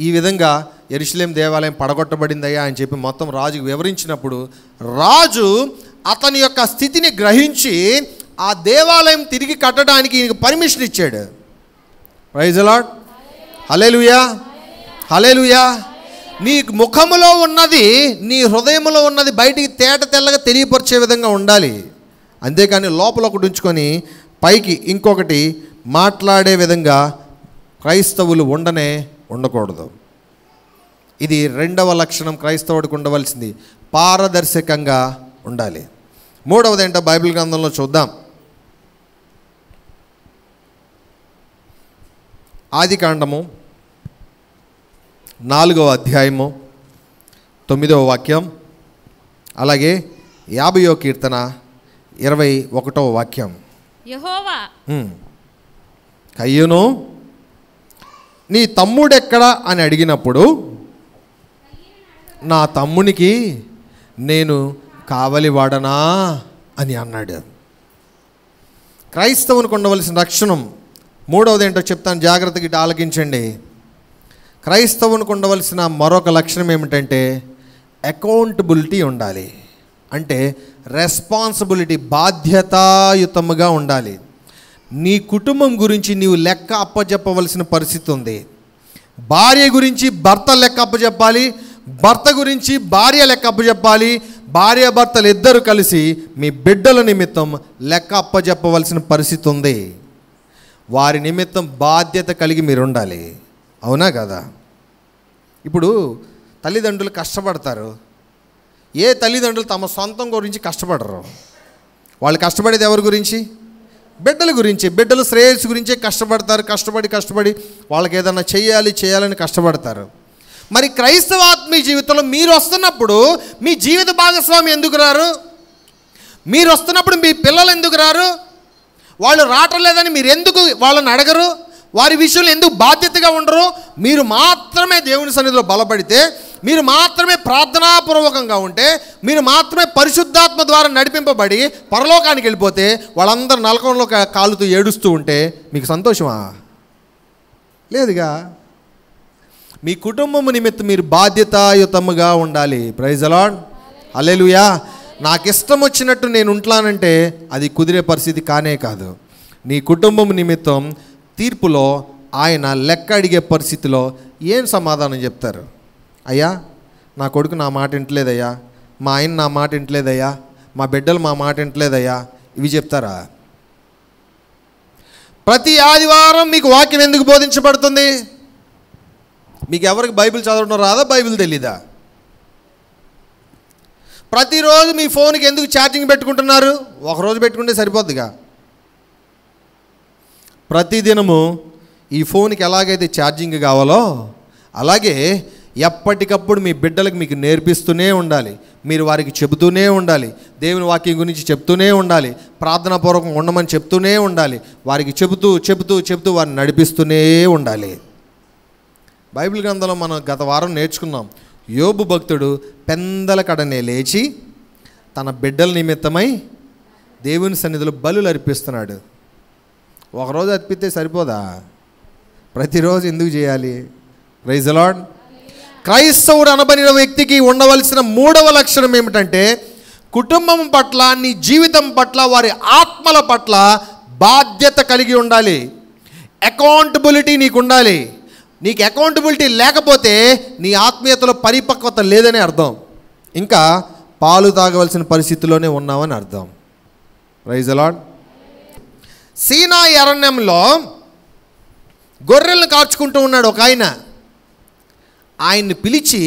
ఈ విధంగా ఎరుశలేం దేవాలయం పడగొట్టబడిందయ్యా అని చెప్పి మొత్తం రాజుకు వివరించినప్పుడు రాజు అతని యొక్క స్థితిని గ్రహించి ఆ దేవాలయం తిరిగి కట్టడానికి ఈయనకు పర్మిషన్ ఇచ్చాడు ప్రైజ్ అలాడ్ హలే లుయా హలే లుయా నీ ముఖములో ఉన్నది నీ హృదయంలో ఉన్నది బయటికి తేట తెల్లగా తెలియపరిచే విధంగా ఉండాలి అంతేకాని లోపల ఒకటి ఉంచుకొని పైకి ఇంకొకటి మాట్లాడే విధంగా క్రైస్తవులు ఉండనే ఉండకూడదు ఇది రెండవ లక్షణం క్రైస్తవుడికి ఉండవలసింది పారదర్శకంగా ఉండాలి మూడవది ఏంటో బైబిల్ గ్రంథంలో చూద్దాం ఆది కాండము నాలుగవ అధ్యాయము తొమ్మిదవ వాక్యం అలాగే యాభయో కీర్తన ఇరవై ఒకటవ వాక్యం యహోవా కయ్యను నీ తమ్ముడెక్కడ అని అడిగినప్పుడు నా తమ్మునికి నేను కావలివాడనా అని అన్నాడు క్రైస్తవునికి ఉండవలసిన రక్షణం మూడవది ఏంటో చెప్తాను జాగ్రత్తగా ఆలకించండి క్రైస్తవునికి ఉండవలసిన మరొక లక్షణం ఏమిటంటే అకౌంటబిలిటీ ఉండాలి అంటే రెస్పాన్సిబిలిటీ బాధ్యతాయుతముగా ఉండాలి నీ కుటుంబం గురించి నీవు లెక్క అప్పచెప్పవలసిన పరిస్థితి ఉంది భార్య గురించి భర్త లెక్క అప్పచెప్పాలి భర్త గురించి భార్య లెక్క అప్పచెప్పాలి భార్య భర్తలు ఇద్దరు కలిసి మీ బిడ్డల నిమిత్తం లెక్క అప్పచెప్పవలసిన పరిస్థితి ఉంది వారి నిమిత్తం బాధ్యత కలిగి మీరు ఉండాలి అవునా కదా ఇప్పుడు తల్లిదండ్రులు కష్టపడతారు ఏ తల్లిదండ్రులు తమ సొంతం గురించి కష్టపడరు వాళ్ళు కష్టపడేది ఎవరి గురించి బిడ్డల గురించి బిడ్డలు శ్రేయస్సు గురించే కష్టపడతారు కష్టపడి కష్టపడి వాళ్ళకి ఏదైనా చేయాలి చేయాలని కష్టపడతారు మరి క్రైస్తవ ఆత్మీయ జీవితంలో మీరు వస్తున్నప్పుడు మీ జీవిత భాగస్వామి ఎందుకు రారు మీరు వస్తున్నప్పుడు మీ పిల్లలు ఎందుకు రారు వాళ్ళు రావటం లేదని మీరు ఎందుకు వాళ్ళని అడగరు వారి విషయంలో ఎందుకు బాధ్యతగా ఉండరు మీరు మాత్రమే దేవుని సన్నిధిలో బలపడితే మీరు మాత్రమే ప్రార్థనాపూర్వకంగా ఉంటే మీరు మాత్రమే పరిశుద్ధాత్మ ద్వారా నడిపింపబడి పరలోకానికి వెళ్ళిపోతే వాళ్ళందరూ నలకంలో కాలుతూ ఏడుస్తూ ఉంటే మీకు సంతోషమా లేదుగా మీ కుటుంబము నిమిత్తం మీరు బాధ్యతాయుతముగా ఉండాలి ప్రైజ్ అలాడ్ అల్లెలుయా నాకు ఇష్టం వచ్చినట్టు నేను ఉంటానంటే అది కుదిరే పరిస్థితి కానే కాదు నీ కుటుంబం నిమిత్తం తీర్పులో ఆయన లెక్క అడిగే పరిస్థితిలో ఏం సమాధానం చెప్తారు అయ్యా నా కొడుకు నా మాట వింటలేదయ్యా మా ఆయన నా మాట వింటలేదయ్యా మా బిడ్డలు మా మాట వింటలేదయ్యా ఇవి చెప్తారా ప్రతి ఆదివారం మీకు వాక్యం ఎందుకు బోధించబడుతుంది మీకు ఎవరికి బైబిల్ చదవడం రాదా బైబిల్ తెలీదా ప్రతిరోజు మీ ఫోన్కి ఎందుకు ఛార్జింగ్ పెట్టుకుంటున్నారు ఒకరోజు పెట్టుకుంటే సరిపోద్దిగా ప్రతిదినము ఈ ఫోన్కి ఎలాగైతే ఛార్జింగ్ కావాలో అలాగే ఎప్పటికప్పుడు మీ బిడ్డలకు మీకు నేర్పిస్తూనే ఉండాలి మీరు వారికి చెబుతూనే ఉండాలి దేవుని వాక్యం గురించి చెప్తూనే ఉండాలి ప్రార్థనాపూర్వకం ఉండమని చెప్తూనే ఉండాలి వారికి చెబుతూ చెబుతూ చెబుతూ వారిని నడిపిస్తూనే ఉండాలి బైబిల్ గ్రంథంలో మనం గత వారం నేర్చుకున్నాం యోబు భక్తుడు పెందల కడనే లేచి తన బిడ్డల నిమిత్తమై దేవుని సన్నిధిలో బలులు అర్పిస్తున్నాడు ఒకరోజు అర్పిస్తే సరిపోదా ప్రతిరోజు ఎందుకు చేయాలి ప్రైజ్ అలాడ్ క్రైస్తవుడు అనబడిన వ్యక్తికి ఉండవలసిన మూడవ లక్షణం ఏమిటంటే కుటుంబం పట్ల నీ జీవితం పట్ల వారి ఆత్మల పట్ల బాధ్యత కలిగి ఉండాలి అకౌంటబిలిటీ నీకు ఉండాలి నీకు అకౌంటబిలిటీ లేకపోతే నీ ఆత్మీయతలో పరిపక్వత లేదని అర్థం ఇంకా పాలు తాగవలసిన పరిస్థితిలోనే ఉన్నామని అర్థం రైజ్ అలాడ్ సీనా అరణ్యంలో గొర్రెలను కాచుకుంటూ ఉన్నాడు ఒక ఆయన ఆయన్ని పిలిచి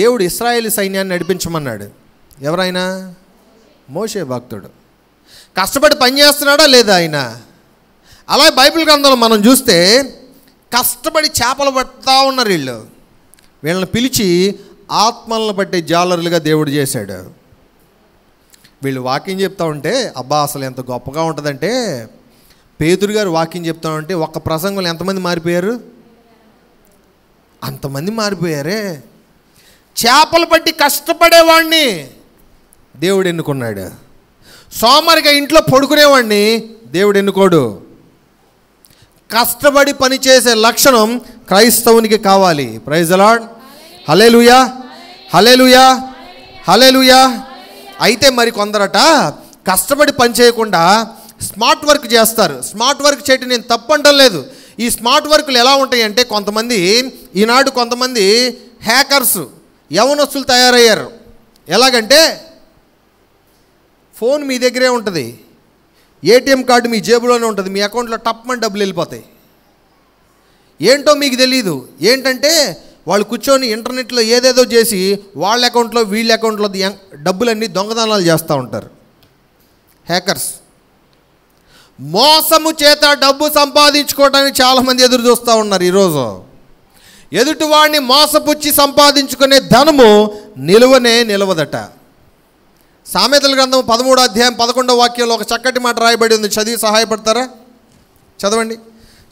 దేవుడు ఇస్రాయేల్ సైన్యాన్ని నడిపించమన్నాడు ఎవరైనా మోసే భక్తుడు కష్టపడి పనిచేస్తున్నాడా లేదా ఆయన అలా బైబిల్ గ్రంథంలో మనం చూస్తే కష్టపడి చేపలు పడతా ఉన్నారు వీళ్ళు వీళ్ళని పిలిచి ఆత్మలను పట్టే జాలరులుగా దేవుడు చేశాడు వీళ్ళు వాకింగ్ చెప్తా ఉంటే అబ్బా అసలు ఎంత గొప్పగా ఉంటుందంటే పేదురు గారు వాక్యం చెప్తామంటే ఒక్క ప్రసంగంలో ఎంతమంది మారిపోయారు అంతమంది మారిపోయారే చేపలు పట్టి కష్టపడేవాణ్ణి దేవుడు ఎన్నుకున్నాడు సోమరిగా ఇంట్లో పడుకునేవాడిని దేవుడు ఎన్నుకోడు కష్టపడి పనిచేసే లక్షణం క్రైస్తవునికి కావాలి ప్రైజ్ అలాడ్ హలేలుయా హలేలుయా హలేలుయా అయితే మరి కొందరట కష్టపడి పని చేయకుండా స్మార్ట్ వర్క్ చేస్తారు స్మార్ట్ వర్క్ చేయటం నేను తప్పంటం లేదు ఈ స్మార్ట్ వర్క్లు ఎలా ఉంటాయంటే కొంతమంది ఈనాడు కొంతమంది హ్యాకర్స్ యవనస్తులు తయారయ్యారు ఎలాగంటే ఫోన్ మీ దగ్గరే ఉంటుంది ఏటీఎం కార్డు మీ జేబులోనే ఉంటుంది మీ అకౌంట్లో టప్మని డబ్బులు వెళ్ళిపోతాయి ఏంటో మీకు తెలియదు ఏంటంటే వాళ్ళు కూర్చొని ఇంటర్నెట్లో ఏదేదో చేసి వాళ్ళ అకౌంట్లో వీళ్ళ అకౌంట్లో డబ్బులన్నీ దొంగదానాలు చేస్తూ ఉంటారు హ్యాకర్స్ మోసము చేత డబ్బు సంపాదించుకోవడానికి చాలామంది ఎదురు చూస్తూ ఉన్నారు ఈరోజు ఎదుటివాడిని మోసపుచ్చి సంపాదించుకునే ధనము నిలువనే నిలవదట సామెతల గ్రంథం పదమూడు అధ్యాయం పదకొండో వాక్యంలో ఒక చక్కటి మాట రాయబడి ఉంది చదివి సహాయపడతారా చదవండి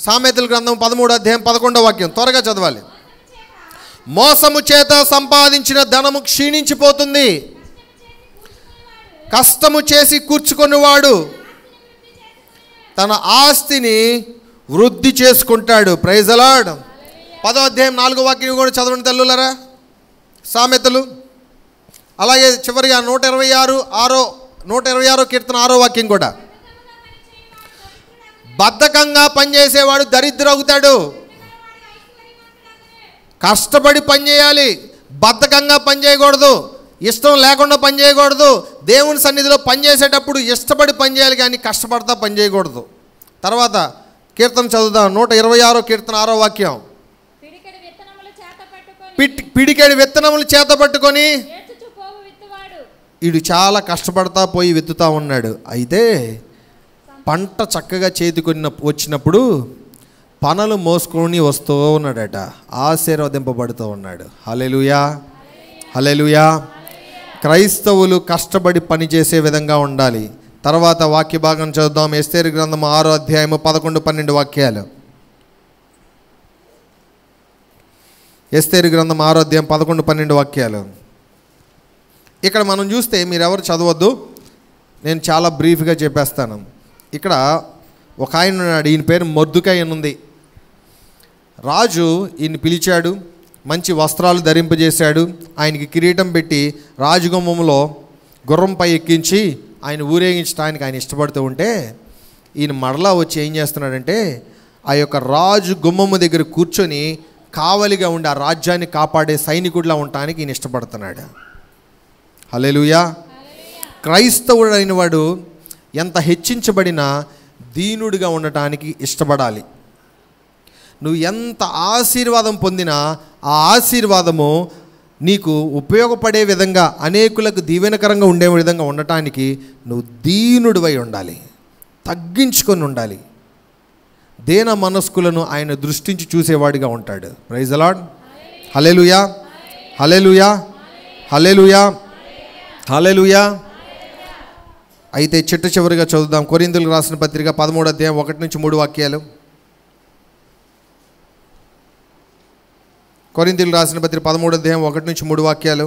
సామెతల గ్రంథం పదమూడు అధ్యాయం పదకొండో వాక్యం త్వరగా చదవాలి మోసము చేత సంపాదించిన ధనము క్షీణించిపోతుంది కష్టము చేసి కూర్చుకునేవాడు వాడు తన ఆస్తిని వృద్ధి చేసుకుంటాడు ప్రైజలాడ్ పదో అధ్యాయం నాలుగో వాక్యం కూడా చదవండి తల్లులరా సామెతలు అలాగే చివరిగా నూట ఇరవై ఆరు ఆరో నూట ఇరవై ఆరో కీర్తన ఆరో వాక్యం కూడా బద్ధకంగా పనిచేసేవాడు దరిద్ర అవుతాడు కష్టపడి పనిచేయాలి బద్ధకంగా పనిచేయకూడదు ఇష్టం లేకుండా పని చేయకూడదు దేవుని సన్నిధిలో పనిచేసేటప్పుడు ఇష్టపడి పనిచేయాలి కానీ కష్టపడతా పని చేయకూడదు తర్వాత కీర్తన చదువుదాం నూట ఇరవై ఆరో కీర్తన ఆరో వాక్యం పిడికెడు విత్తనములు చేత పట్టుకొని వీడు చాలా కష్టపడతా పోయి వెత్తుతా ఉన్నాడు అయితే పంట చక్కగా చేతికొని వచ్చినప్పుడు పనులు మోసుకొని వస్తూ ఉన్నాడట ఆశీర్వదింపబడుతూ ఉన్నాడు హలెలుయా హలెలుయా క్రైస్తవులు కష్టపడి పనిచేసే విధంగా ఉండాలి తర్వాత వాక్య భాగం చదువుదాం ఎస్తేరు గ్రంథం ఆరో అధ్యాయము పదకొండు పన్నెండు వాక్యాలు ఎస్తేరు గ్రంథం ఆరో అధ్యాయం పదకొండు పన్నెండు వాక్యాలు ఇక్కడ మనం చూస్తే మీరెవరు చదవద్దు నేను చాలా బ్రీఫ్గా చెప్పేస్తాను ఇక్కడ ఒక ఆయన ఉన్నాడు ఈయన పేరు మొద్దుకాయ ఉంది రాజు ఈయన పిలిచాడు మంచి వస్త్రాలు ధరింపజేశాడు ఆయనకి కిరీటం పెట్టి రాజగుమ్మంలో గుర్రంపై ఎక్కించి ఆయన ఊరేగించడానికి ఆయన ఇష్టపడుతూ ఉంటే ఈయన మరలా వచ్చి ఏం చేస్తున్నాడంటే ఆ యొక్క రాజు గుమ్మము దగ్గర కూర్చొని కావలిగా ఉండి ఆ రాజ్యాన్ని కాపాడే సైనికుడిలా ఉండటానికి ఈయన ఇష్టపడుతున్నాడు హలేలుయా క్రైస్తవుడైన వాడు ఎంత హెచ్చించబడినా దీనుడిగా ఉండటానికి ఇష్టపడాలి నువ్వు ఎంత ఆశీర్వాదం పొందినా ఆ ఆశీర్వాదము నీకు ఉపయోగపడే విధంగా అనేకులకు దీవెనకరంగా ఉండే విధంగా ఉండటానికి నువ్వు దీనుడివై ఉండాలి తగ్గించుకొని ఉండాలి దేన మనస్కులను ఆయన దృష్టించి చూసేవాడిగా ఉంటాడు ప్రైజ్ అలాడ్ హలేలుయా హలేలుయా హలేలుయా హలేలుయా అయితే చిట్ట చివరిగా చదువుదాం కొరిందులు రాసిన పత్రిక పదమూడు అధ్యాయం ఒకటి నుంచి మూడు వాక్యాలు కొరింతీలు రాసిన పత్రిక పదమూడు అధ్యాయం ఒకటి నుంచి మూడు వాక్యాలు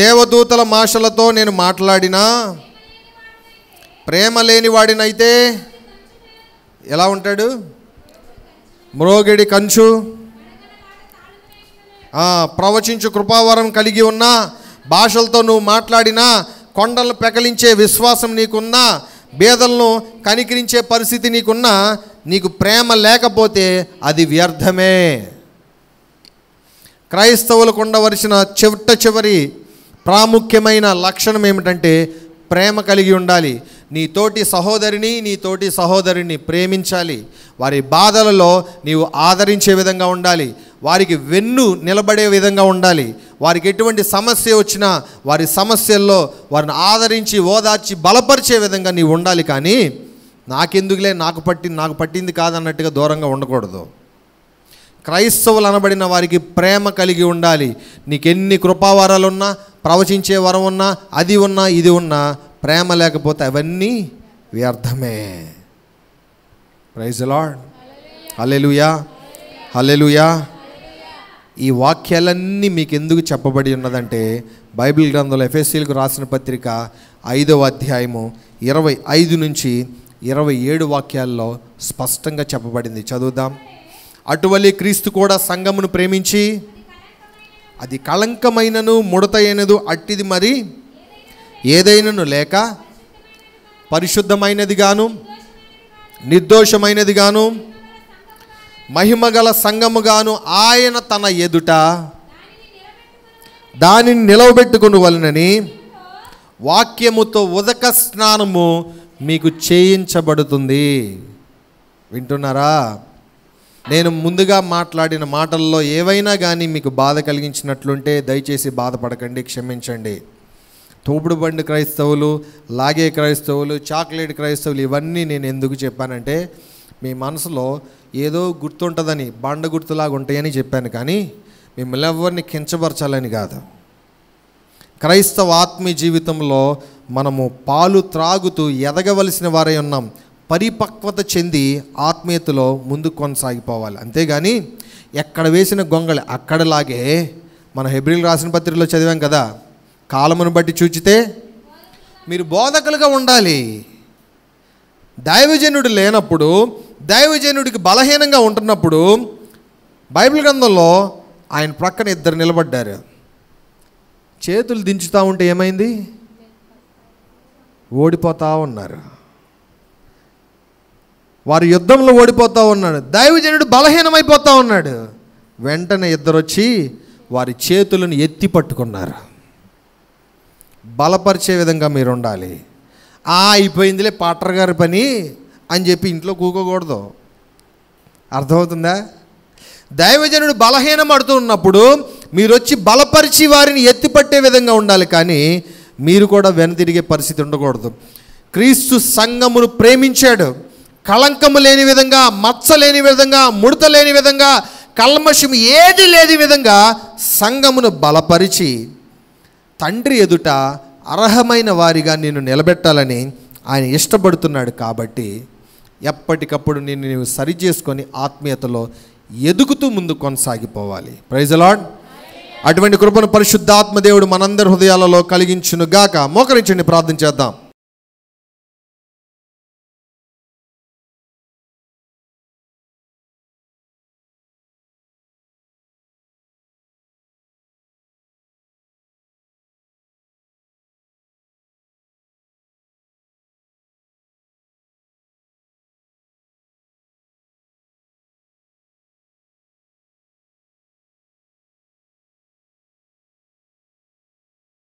దేవదూతల మాషలతో నేను మాట్లాడినా ప్రేమ లేని వాడినైతే ఎలా ఉంటాడు మ్రోగిడి కంచు ప్రవచించు కృపావరం కలిగి ఉన్న భాషలతో నువ్వు మాట్లాడినా కొండలు పెకలించే విశ్వాసం నీకున్నా భేదలను కనికరించే పరిస్థితి నీకున్నా నీకు ప్రేమ లేకపోతే అది వ్యర్థమే క్రైస్తవులకు ఉండవలసిన చివట చివరి ప్రాముఖ్యమైన లక్షణం ఏమిటంటే ప్రేమ కలిగి ఉండాలి నీ తోటి సహోదరిని నీ తోటి సహోదరిని ప్రేమించాలి వారి బాధలలో నీవు ఆదరించే విధంగా ఉండాలి వారికి వెన్ను నిలబడే విధంగా ఉండాలి వారికి ఎటువంటి సమస్య వచ్చినా వారి సమస్యల్లో వారిని ఆదరించి ఓదార్చి బలపరిచే విధంగా నీవు ఉండాలి కానీ నాకెందుకులే నాకు పట్టి నాకు పట్టింది కాదన్నట్టుగా దూరంగా ఉండకూడదు క్రైస్తవులు అనబడిన వారికి ప్రేమ కలిగి ఉండాలి నీకెన్ని కృపావారాలు ఉన్నా ప్రవచించే వరం ఉన్నా అది ఉన్నా ఇది ఉన్నా ప్రేమ లేకపోతే అవన్నీ వ్యర్థమే ప్రైజ్ లాడ్ హలెలుయా హలెలుయా ఈ వాక్యాలన్నీ మీకు ఎందుకు చెప్పబడి ఉన్నదంటే బైబిల్ గ్రంథంలో ఎఫ్ఎస్సీలకు రాసిన పత్రిక ఐదవ అధ్యాయము ఇరవై ఐదు నుంచి ఇరవై ఏడు వాక్యాల్లో స్పష్టంగా చెప్పబడింది చదువుదాం అటువలి క్రీస్తు కూడా సంఘమును ప్రేమించి అది కళంకమైనను ముడతైనదు అట్టిది మరి ఏదైనను లేక పరిశుద్ధమైనది గాను నిర్దోషమైనది గాను మహిమగల సంఘముగాను ఆయన తన ఎదుట దానిని నిలవబెట్టుకుని వలనని వాక్యముతో ఉదక స్నానము మీకు చేయించబడుతుంది వింటున్నారా నేను ముందుగా మాట్లాడిన మాటల్లో ఏవైనా కానీ మీకు బాధ కలిగించినట్లుంటే దయచేసి బాధపడకండి క్షమించండి తోపుడు బండి క్రైస్తవులు లాగే క్రైస్తవులు చాక్లెట్ క్రైస్తవులు ఇవన్నీ నేను ఎందుకు చెప్పానంటే మీ మనసులో ఏదో గుర్తుంటుందని బండ గుర్తులాగా ఉంటాయని చెప్పాను కానీ మిమ్మల్ని ఎవరిని కించపరచాలని కాదు క్రైస్తవ ఆత్మీయ జీవితంలో మనము పాలు త్రాగుతూ ఎదగవలసిన వారై ఉన్నాం పరిపక్వత చెంది ఆత్మీయతలో ముందు కొనసాగిపోవాలి అంతేగాని ఎక్కడ వేసిన గొంగళి అక్కడలాగే మన హెబ్రిల్ రాసిన పత్రికలో చదివాం కదా కాలమును బట్టి చూచితే మీరు బోధకులుగా ఉండాలి దైవజనుడు లేనప్పుడు దైవజనుడికి బలహీనంగా ఉంటున్నప్పుడు బైబిల్ గ్రంథంలో ఆయన ప్రక్కన ఇద్దరు నిలబడ్డారు చేతులు దించుతూ ఉంటే ఏమైంది ఓడిపోతూ ఉన్నారు వారు యుద్ధంలో ఓడిపోతూ ఉన్నాడు దైవజనుడు బలహీనమైపోతూ ఉన్నాడు వెంటనే ఇద్దరు వచ్చి వారి చేతులను ఎత్తి పట్టుకున్నారు బలపరిచే విధంగా మీరు ఉండాలి ఆ అయిపోయిందిలే పాటర్ గారి పని అని చెప్పి ఇంట్లో కూకోకూడదు అర్థమవుతుందా దైవజనుడు బలహీనపడుతూ ఉన్నప్పుడు మీరు వచ్చి బలపరిచి వారిని ఎత్తిపట్టే విధంగా ఉండాలి కానీ మీరు కూడా వెనతిరిగే పరిస్థితి ఉండకూడదు క్రీస్తు సంఘమును ప్రేమించాడు కళంకము లేని విధంగా మచ్చ లేని విధంగా ముడత లేని విధంగా కల్మషం ఏది లేని విధంగా సంఘమును బలపరిచి తండ్రి ఎదుట అర్హమైన వారిగా నేను నిలబెట్టాలని ఆయన ఇష్టపడుతున్నాడు కాబట్టి ఎప్పటికప్పుడు నేను నేను సరి చేసుకొని ఆత్మీయతలో ఎదుగుతూ ముందు కొనసాగిపోవాలి ప్రైజ్ లాడ్ అటువంటి కృపను పరిశుద్ధాత్మ దేవుడు మనందరి హృదయాలలో కలిగించునుగాక మోకరించండి ప్రార్థన చేద్దాం